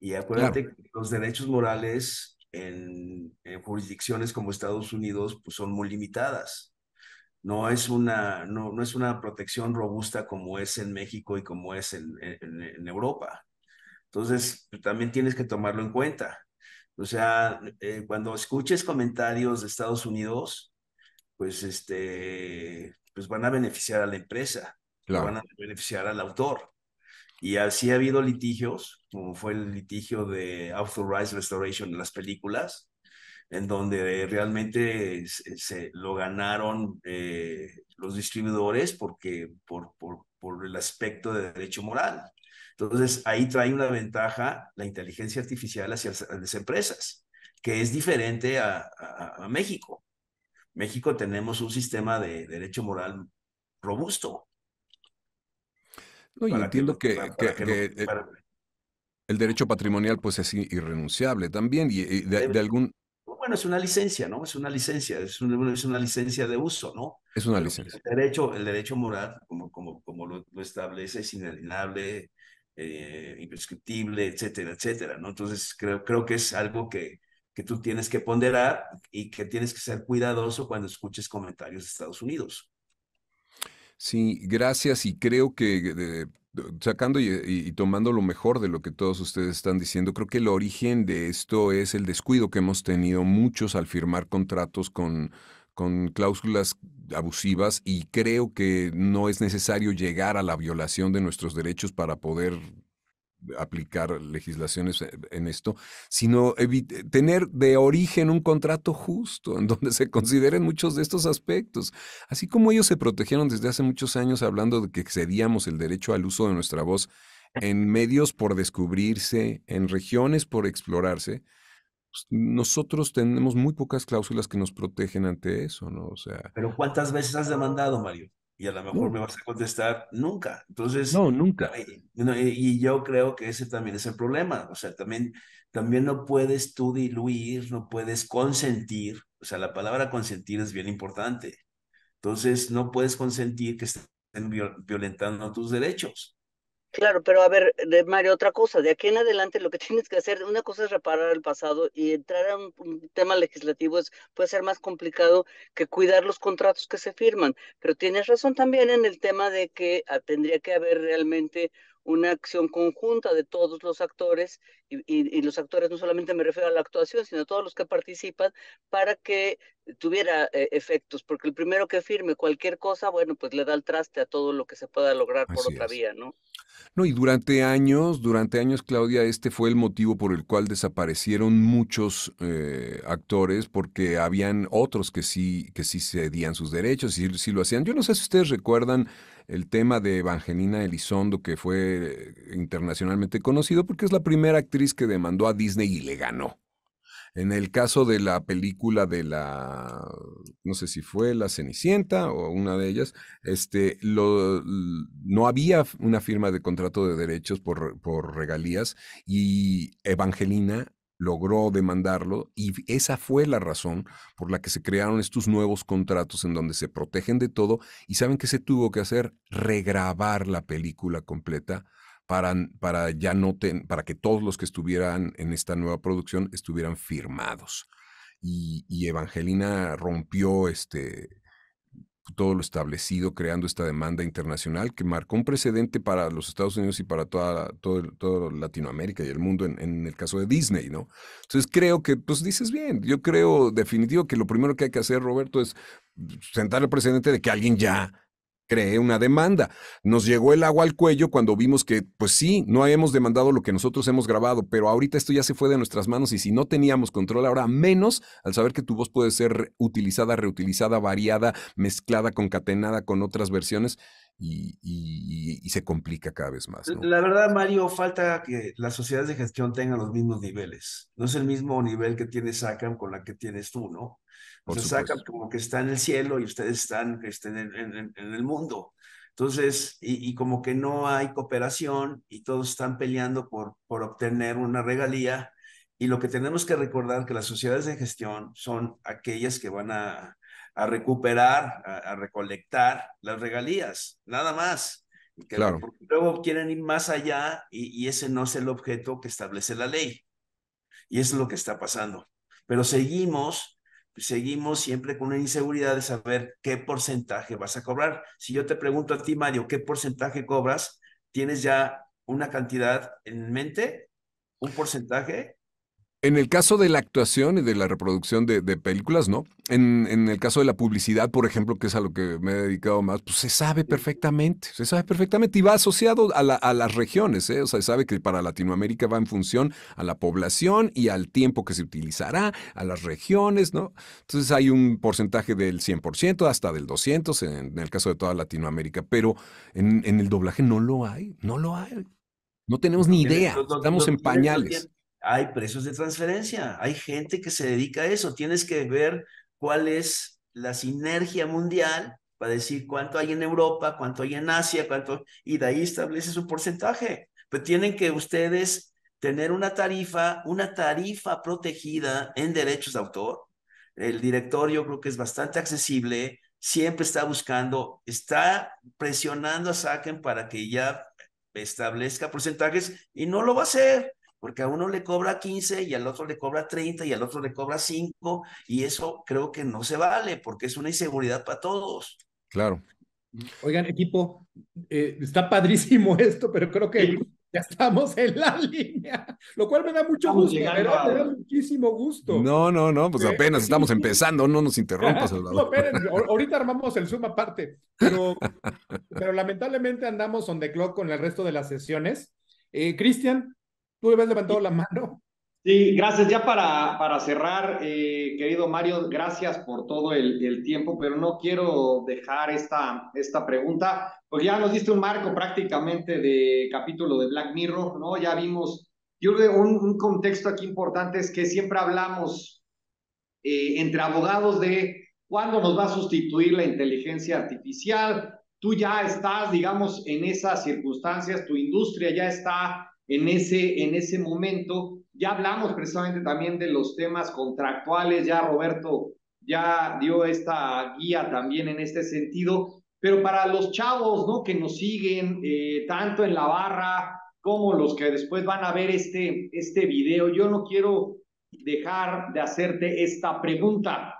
Y acuérdate que los derechos morales en, jurisdicciones como Estados Unidos pues son muy limitadas. No es, una, no, es una protección robusta como es en México y como es en, Europa. Entonces, pues, también tienes que tomarlo en cuenta. O sea, eh, cuando escuches comentarios de Estados Unidos, pues, este, pues van a beneficiar a la empresa, van a beneficiar al autor. Y así ha habido litigios, como fue el litigio de Authorized Restoration en las películas, en donde realmente eh, se, lo ganaron eh, los distribuidores porque, por, por, por el aspecto de derecho moral. Entonces, ahí trae una ventaja la inteligencia artificial hacia las empresas, que es diferente a, a México. México tenemos un sistema de derecho moral robusto, no, y entiendo que, eh, el derecho patrimonial pues es irrenunciable también y, de, algún... Bueno, es una licencia, ¿no? Es una licencia, es, una licencia de uso, ¿no? Es una licencia. El derecho, el derecho moral, como, como, como lo, establece, es inalienable, eh, imprescriptible, etcétera, etcétera, ¿no? Entonces creo, que es algo que tú tienes que ponderar y que tienes que ser cuidadoso cuando escuches comentarios de Estados Unidos. Sí, gracias y creo que sacando y, tomando lo mejor de lo que todos ustedes están diciendo, creo que el origen de esto es el descuido que hemos tenido muchos al firmar contratos con, con cláusulas abusivas y creo que no es necesario llegar a la violación de nuestros derechos para poder aplicar legislaciones eh, en esto, sino eh, tener de origen un contrato justo en donde se consideren muchos de estos aspectos. Así como ellos se protegieron desde hace muchos años hablando de que excedíamos el derecho al uso de nuestra voz en medios por descubrirse, en regiones por explorarse, pues, nosotros tenemos muy pocas cláusulas que nos protegen ante eso, ¿no? O sea. Pero ¿cuántas veces has demandado, Mario? y a lo mejor me vas a contestar nunca. Entonces, no, nunca. Y, yo creo que ese también es el problema. O sea, también, también no puedes tú diluir, no puedes consentir. O sea, la palabra consentir es bien importante. Entonces, no puedes consentir que estén violentando tus derechos. Claro, pero a ver, eh, Mario, otra cosa, de aquí en adelante lo que tienes que hacer, una cosa es reparar el pasado y entrar a un, tema legislativo es, puede ser más complicado que cuidar los contratos que se firman, pero tienes razón también en el tema de que ah, tendría que haber realmente una acción conjunta de todos los actores y, los actores, no solamente me refiero a la actuación, sino a todos los que participan, para que tuviera eh, efectos, porque el primero que firme cualquier cosa, bueno, pues le da el traste a todo lo que se pueda lograr por otra vía, ¿no? No, y durante años, durante años, Claudia, este fue el motivo por el cual desaparecieron muchos eh, actores, porque habían otros que sí, que sí cedían sus derechos y sí, lo hacían. Yo no sé si ustedes recuerdan el tema de Evangelina Elizondo, que fue eh, internacionalmente conocido, porque es la primera actriz que demandó a Disney y le ganó. En el caso de la película de la, no sé si fue la Cenicienta o una de ellas, este, lo, no había una firma de contrato de derechos por, por regalías y Evangelina logró demandarlo y esa fue la razón por la que se crearon estos nuevos contratos en donde se protegen de todo y saben que se tuvo que hacer regrabar la película completa para, para ya no para que todos los que estuvieran en esta nueva producción estuvieran firmados. Y, y Evangelina rompió este, todo lo establecido creando esta demanda internacional que marcó un precedente para los Estados Unidos y para toda, todo Latinoamérica y el mundo en, en, el caso de Disney, ¿no? Entonces creo que, pues dices bien, yo creo definitivo que lo primero que hay que hacer, Roberto, es sentar el precedente de que alguien ya creé una demanda. Nos llegó el agua al cuello cuando vimos que, pues sí, no hemos demandado lo que nosotros hemos grabado, pero ahorita esto ya se fue de nuestras manos y si no teníamos control ahora, menos al saber que tu voz puede ser utilizada, reutilizada, variada, mezclada, concatenada con otras versiones. Y, se complica cada vez más. La verdad, Mario, falta que las sociedades de gestión tengan los mismos niveles. No es el mismo nivel que tiene ACAM con la que tienes tú, ¿no? se sacan como que está en el cielo y ustedes están que en, en, el mundo. Entonces, y, como que no hay cooperación y todos están peleando por, por obtener una regalía. Y lo que tenemos que recordar que las sociedades de gestión son aquellas que van a, a recuperar, a, recolectar las regalías, nada más. claro. luego quieren ir más allá y, y ese no es el objeto que establece la ley. Y eso es lo que está pasando. Pero seguimos seguimos siempre con una inseguridad de saber qué porcentaje vas a cobrar. Si yo te pregunto a ti, Mario, ¿qué porcentaje cobras? ¿Tienes ya una cantidad en mente? ¿Un porcentaje? En el caso de la actuación y de la reproducción de, películas, no. En, el caso de la publicidad, por ejemplo, que es a lo que me he dedicado más, pues se sabe perfectamente, se sabe perfectamente y va asociado a, las regiones, ¿eh? o sea, se sabe que para Latinoamérica va en función a la población y al tiempo que se utilizará, a las regiones, ¿no? Entonces hay un porcentaje del 100% hasta del 200% en, el caso de toda Latinoamérica, pero en, en, el doblaje no lo hay, no lo hay. No tenemos ni idea, estamos en pañales hay precios de transferencia, hay gente que se dedica a eso. Tienes que ver cuál es la sinergia mundial para decir cuánto hay en Europa, cuánto hay en Asia, cuánto, y de ahí establece su porcentaje. Pero tienen que ustedes tener una tarifa, una tarifa protegida en derechos de autor. El director yo creo que es bastante accesible, siempre está buscando, está presionando a Saken para que ya establezca porcentajes y no lo va a hacer porque a uno le cobra 15 y al otro le cobra 30 y al otro le cobra 5 y eso creo que no se vale porque es una inseguridad para todos. Claro. Oigan, equipo, eh, está padrísimo esto, pero creo que ya estamos en la línea, lo cual me da mucho gusto, muchísimo gusto. No, no, no, pues apenas estamos empezando, no nos interrumpas, esperen, ahorita armamos el suma aparte, pero, lamentablemente andamos on the clock con el resto de las sesiones. Eh, Cristian, Tú habías levantado la mano. Sí, gracias. Ya para, para cerrar, eh, querido Mario, gracias por todo el, tiempo, pero no quiero dejar esta, esta pregunta, porque ya nos diste un marco prácticamente de capítulo de Black Mirror, ¿no? Ya vimos, yo creo un, contexto aquí importante es que siempre hablamos eh, entre abogados de cuándo nos va a sustituir la inteligencia artificial. Tú ya estás, digamos, en esas circunstancias, tu industria ya está en ese, en ese momento. Ya hablamos precisamente también de los temas contractuales, ya Roberto ya dio esta guía también en este sentido, pero para los chavos, ¿no? Que nos siguen eh, tanto en la barra como los que después van a ver este, este video, yo no quiero dejar de hacerte esta pregunta.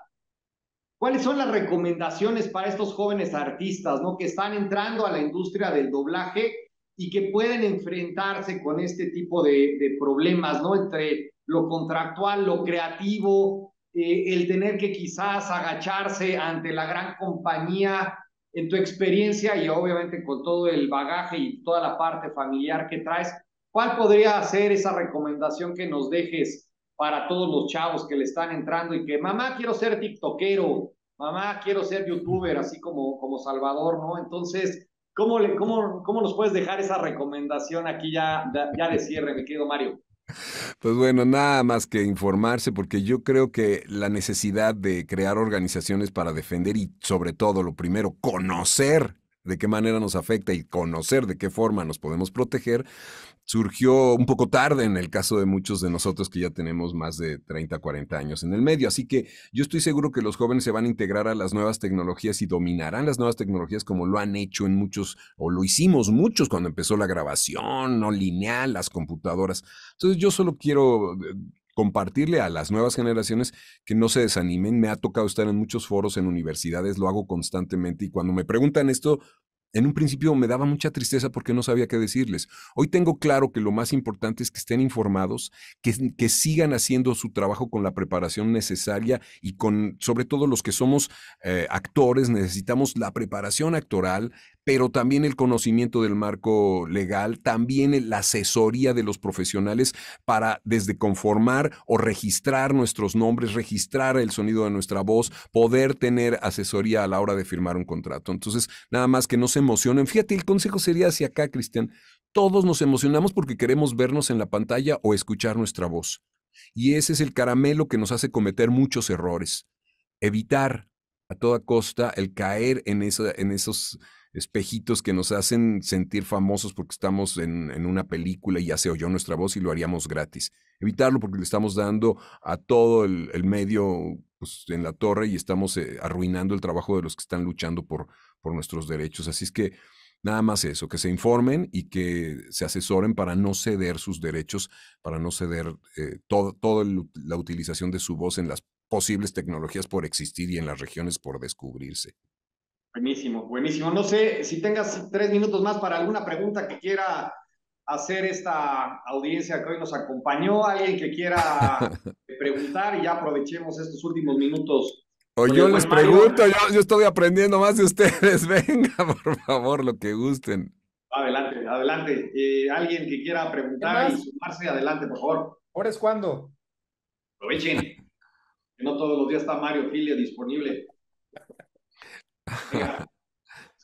¿Cuáles son las recomendaciones para estos jóvenes artistas, ¿no? Que están entrando a la industria del doblaje y que pueden enfrentarse con este tipo de, problemas, ¿no? Entre lo contractual, lo creativo, eh, el tener que quizás agacharse ante la gran compañía en tu experiencia y obviamente con todo el bagaje y toda la parte familiar que traes, ¿cuál podría ser esa recomendación que nos dejes para todos los chavos que le están entrando y que, mamá, quiero ser tiktokero, mamá, quiero ser youtuber, así como, como Salvador, ¿no? Entonces, ¿Cómo, le, cómo, cómo nos puedes dejar esa recomendación aquí ya, ya de cierre, mi querido Mario? Pues bueno, nada más que informarse, porque yo creo que la necesidad de crear organizaciones para defender y sobre todo, lo primero, conocer de qué manera nos afecta y conocer de qué forma nos podemos proteger, surgió un poco tarde en el caso de muchos de nosotros que ya tenemos más de 30, 40 años en el medio. Así que yo estoy seguro que los jóvenes se van a integrar a las nuevas tecnologías y dominarán las nuevas tecnologías como lo han hecho en muchos, o lo hicimos muchos cuando empezó la grabación, no lineal, las computadoras. Entonces yo solo quiero eh, compartirle a las nuevas generaciones que no se desanimen. Me ha tocado estar en muchos foros, en universidades, lo hago constantemente y cuando me preguntan esto, en un principio me daba mucha tristeza porque no sabía qué decirles. Hoy tengo claro que lo más importante es que estén informados, que, sigan haciendo su trabajo con la preparación necesaria y con, sobre todo los que somos eh, actores, necesitamos la preparación actoral, pero también el conocimiento del marco legal, también la asesoría de los profesionales para desde conformar o registrar nuestros nombres, registrar el sonido de nuestra voz, poder tener asesoría a la hora de firmar un contrato. Entonces, nada más que no se emocionen. Fíjate, el consejo sería hacia acá, Cristian. Todos nos emocionamos porque queremos vernos en la pantalla o escuchar nuestra voz. Y ese es el caramelo que nos hace cometer muchos errores. Evitar a toda costa el caer en, esa, en esos espejitos que nos hacen sentir famosos porque estamos en, una película y ya se oyó nuestra voz y lo haríamos gratis. Evitarlo porque le estamos dando a todo el, medio pues, en la torre y estamos eh, arruinando el trabajo de los que están luchando por, por nuestros derechos. Así es que nada más eso, que se informen y que se asesoren para no ceder sus derechos, para no ceder toda eh, todo la utilización de su voz en las posibles tecnologías por existir y en las regiones por descubrirse. Buenísimo, buenísimo. No sé si tengas tres minutos más para alguna pregunta que quiera hacer esta audiencia que hoy nos acompañó, alguien que quiera preguntar y ya aprovechemos estos últimos minutos. O yo pues, les pregunto, yo, estoy aprendiendo más de ustedes. Venga, por favor, lo que gusten. Adelante, adelante. Eh, alguien que quiera preguntar y sumarse, adelante, por favor. ¿Ahora es cuándo? Aprovechen. que no todos los días está Mario Filia disponible.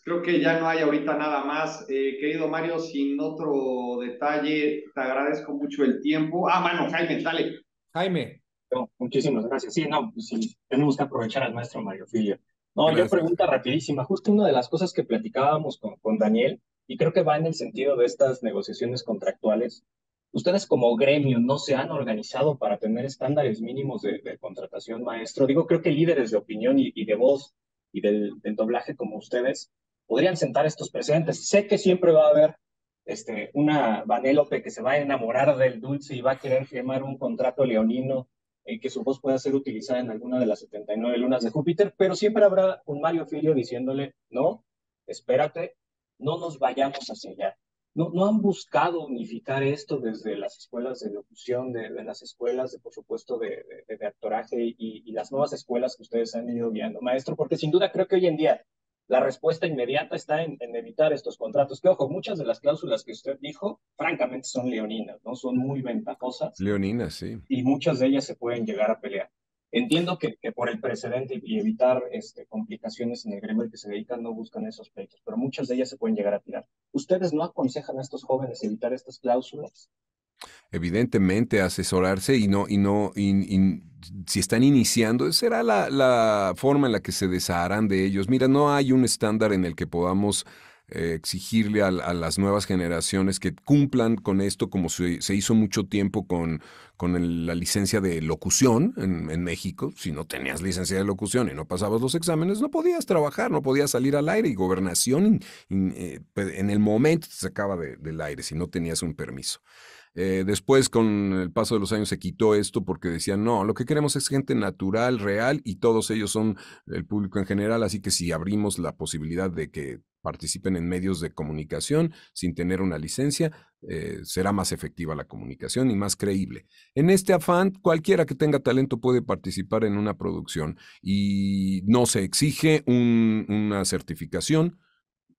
Creo que ya no hay ahorita nada más. Eh, querido Mario, sin otro detalle, te agradezco mucho el tiempo. Ah, mano, Jaime, dale. Jaime. muchísimas gracias. Sí, no, pues sí, tenemos que aprovechar al maestro Mario Filio. No, yo pregunta rapidísima. Justo una de las cosas que platicábamos con, con Daniel, y creo que va en el sentido de estas negociaciones contractuales, ¿Ustedes como gremio no se han organizado para tener estándares mínimos de, contratación, maestro? Digo, creo que líderes de opinión y, y, de voz y del, doblaje como ustedes, podrían sentar estos presentes. Sé que siempre va a haber este, una Vanélope que se va a enamorar del dulce y va a querer firmar un contrato leonino en eh, que su voz pueda ser utilizada en alguna de las 79 lunas de Júpiter, pero siempre habrá un Mario Filio diciéndole, no, espérate, no nos vayamos a sellar no, no han buscado unificar esto desde las escuelas de locución, de, las escuelas, de, por supuesto, de, actoraje y, las nuevas escuelas que ustedes han ido guiando, maestro? Porque sin duda creo que hoy en día la respuesta inmediata está en, en evitar estos contratos. Que ojo, muchas de las cláusulas que usted dijo, francamente, son leoninas, ¿no? Son muy ventajosas. Leoninas, sí. Y muchas de ellas se pueden llegar a pelear. Entiendo que, por el precedente y evitar este, complicaciones en el gremio al que se dedican no buscan esos pechos, pero muchas de ellas se pueden llegar a tirar. ¿Ustedes no aconsejan a estos jóvenes evitar estas cláusulas? Evidentemente, asesorarse y no, y no, y, si están iniciando, será la, la forma en la que se desharán de ellos. Mira, no hay un estándar en el que podamos eh, exigirle a, las nuevas generaciones que cumplan con esto, como se, hizo mucho tiempo con, la licencia de locución en, México. Si no tenías licencia de locución y no pasabas los exámenes, no podías trabajar, no podías salir al aire. Y gobernación eh, pues, en el momento te sacaba del aire si no tenías un permiso. Eh, después, con el paso de los años, se quitó esto porque decían, no, lo que queremos es gente natural, real, y todos ellos son el público en general, así que si abrimos la posibilidad de que participen en medios de comunicación sin tener una licencia, eh, será más efectiva la comunicación y más creíble. En este afán, cualquiera que tenga talento puede participar en una producción y no se exige una certificación,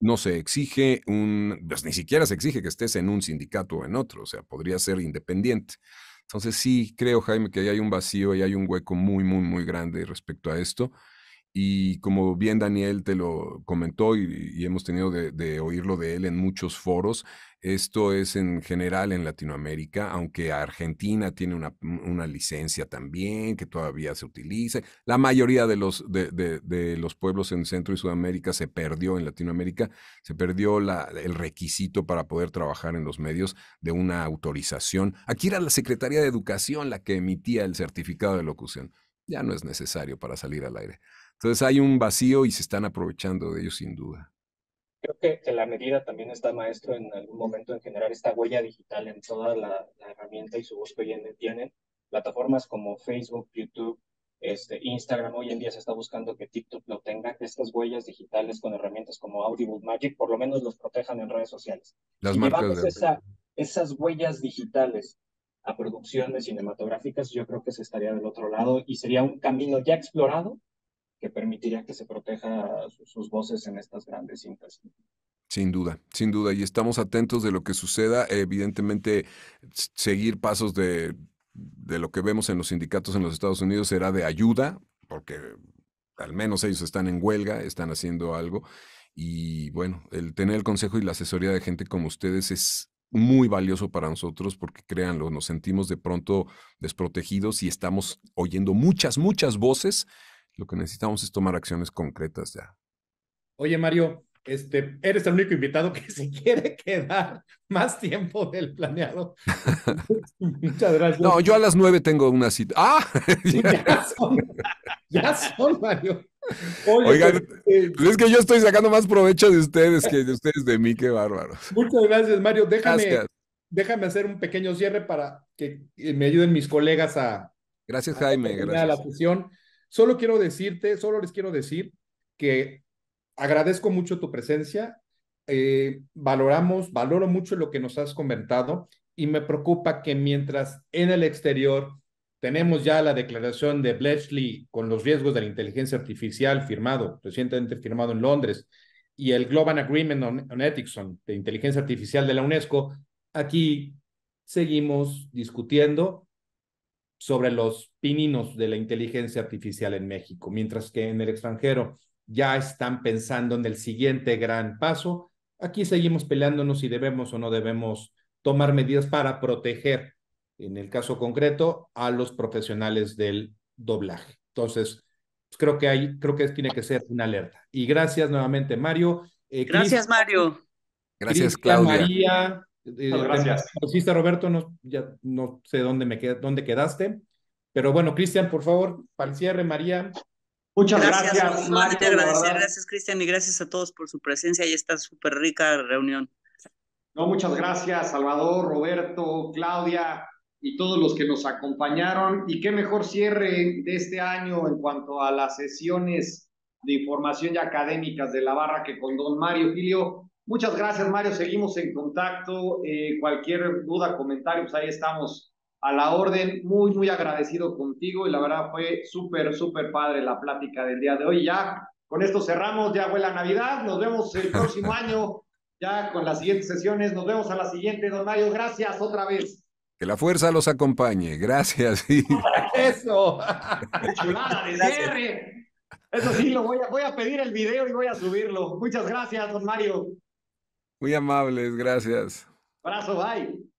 no se exige un, pues, ni siquiera se exige que estés en un sindicato o en otro, o sea, podría ser independiente. Entonces sí, creo, Jaime, que hay un vacío y hay un hueco muy, muy, muy grande respecto a esto. Y como bien Daniel te lo comentó y, hemos tenido de, oírlo de él en muchos foros, esto es en general en Latinoamérica, aunque Argentina tiene una, una licencia también que todavía se utiliza. La mayoría de los, de, los pueblos en Centro y Sudamérica se perdió en Latinoamérica, se perdió el requisito para poder trabajar en los medios de una autorización. Aquí era la Secretaría de Educación la que emitía el certificado de locución. Ya no es necesario para salir al aire. Entonces hay un vacío y se están aprovechando de ellos sin duda. Creo que, la medida también está, maestro, en algún momento en generar esta huella digital en toda la, herramienta y su voz que hoy en tienen. Plataformas como Facebook, YouTube, este, Instagram, hoy en día se está buscando que TikTok lo tenga, que estas huellas digitales con herramientas como Audible Magic por lo menos los protejan en redes sociales. Las esas huellas digitales a producciones cinematográficas, yo creo que se estaría del otro lado y sería un camino ya explorado que permitiría que se proteja sus voces en estas grandes cintas. Sin duda, sin duda, y estamos atentos de lo que suceda. Evidentemente, seguir pasos de, de lo que vemos en los sindicatos en los Estados Unidos será de ayuda, porque al menos ellos están en huelga, están haciendo algo. Y bueno, el tener el consejo y la asesoría de gente como ustedes es muy valioso para nosotros porque créanlo, nos sentimos de pronto desprotegidos y estamos oyendo muchas, muchas voces lo que necesitamos es tomar acciones concretas ya. Oye, Mario, este, eres el único invitado que se quiere quedar más tiempo del planeado. Muchas gracias. No, yo a las nueve tengo una cita. ¡Ah! ya, son, ya son, Mario. Oigan, pues, eh, pues es que yo estoy sacando más provecho de ustedes que de ustedes de mí, qué bárbaro. Muchas gracias, Mario. Déjame, déjame hacer un pequeño cierre para que eh, me ayuden mis colegas a. Gracias, Jaime. Gracias. A la Solo quiero decirte, solo les quiero decir que agradezco mucho tu presencia, eh, valoramos, valoro mucho lo que nos has comentado y me preocupa que mientras en el exterior tenemos ya la declaración de Bletchley con los riesgos de la inteligencia artificial firmado, recientemente firmado en Londres, y el Global Agreement on, Ethics on, de inteligencia artificial de la UNESCO, aquí seguimos discutiendo sobre los pininos de la inteligencia artificial en México, mientras que en el extranjero ya están pensando en el siguiente gran paso. Aquí seguimos peleándonos si debemos o no debemos tomar medidas para proteger, en el caso concreto, a los profesionales del doblaje. Entonces, pues, creo que hay, creo que tiene que ser una alerta. Y gracias nuevamente, Mario. Eh, gracias, Mario. Gracias, Claudia. Eh, gracias. Roberto, no, ya no sé dónde, me dónde quedaste. Pero bueno, Cristian, por favor, para el cierre, María. Muchas gracias. gracias agradecer. Gracias, Cristian, y gracias a todos por su presencia y esta súper rica reunión. No, muchas gracias, Salvador, Roberto, Claudia y todos los que nos acompañaron. Y qué mejor cierre de este año en cuanto a las sesiones de información y académicas de la barra que con don Mario Filio Muchas gracias, Mario. Seguimos en contacto. Eh, cualquier duda, comentario, pues ahí estamos a la orden. Muy, muy agradecido contigo y la verdad fue súper, súper padre la plática del día de hoy. Ya con esto cerramos, ya fue la Navidad. Nos vemos el próximo año, ya con las siguientes sesiones. Nos vemos a la siguiente, don Mario. Gracias otra vez. Que la fuerza los acompañe. Gracias. Eso. Eso sí, lo voy voy a pedir el video y voy a subirlo. Muchas gracias, don Mario. Muy amables, gracias. ¡Brazo, bye.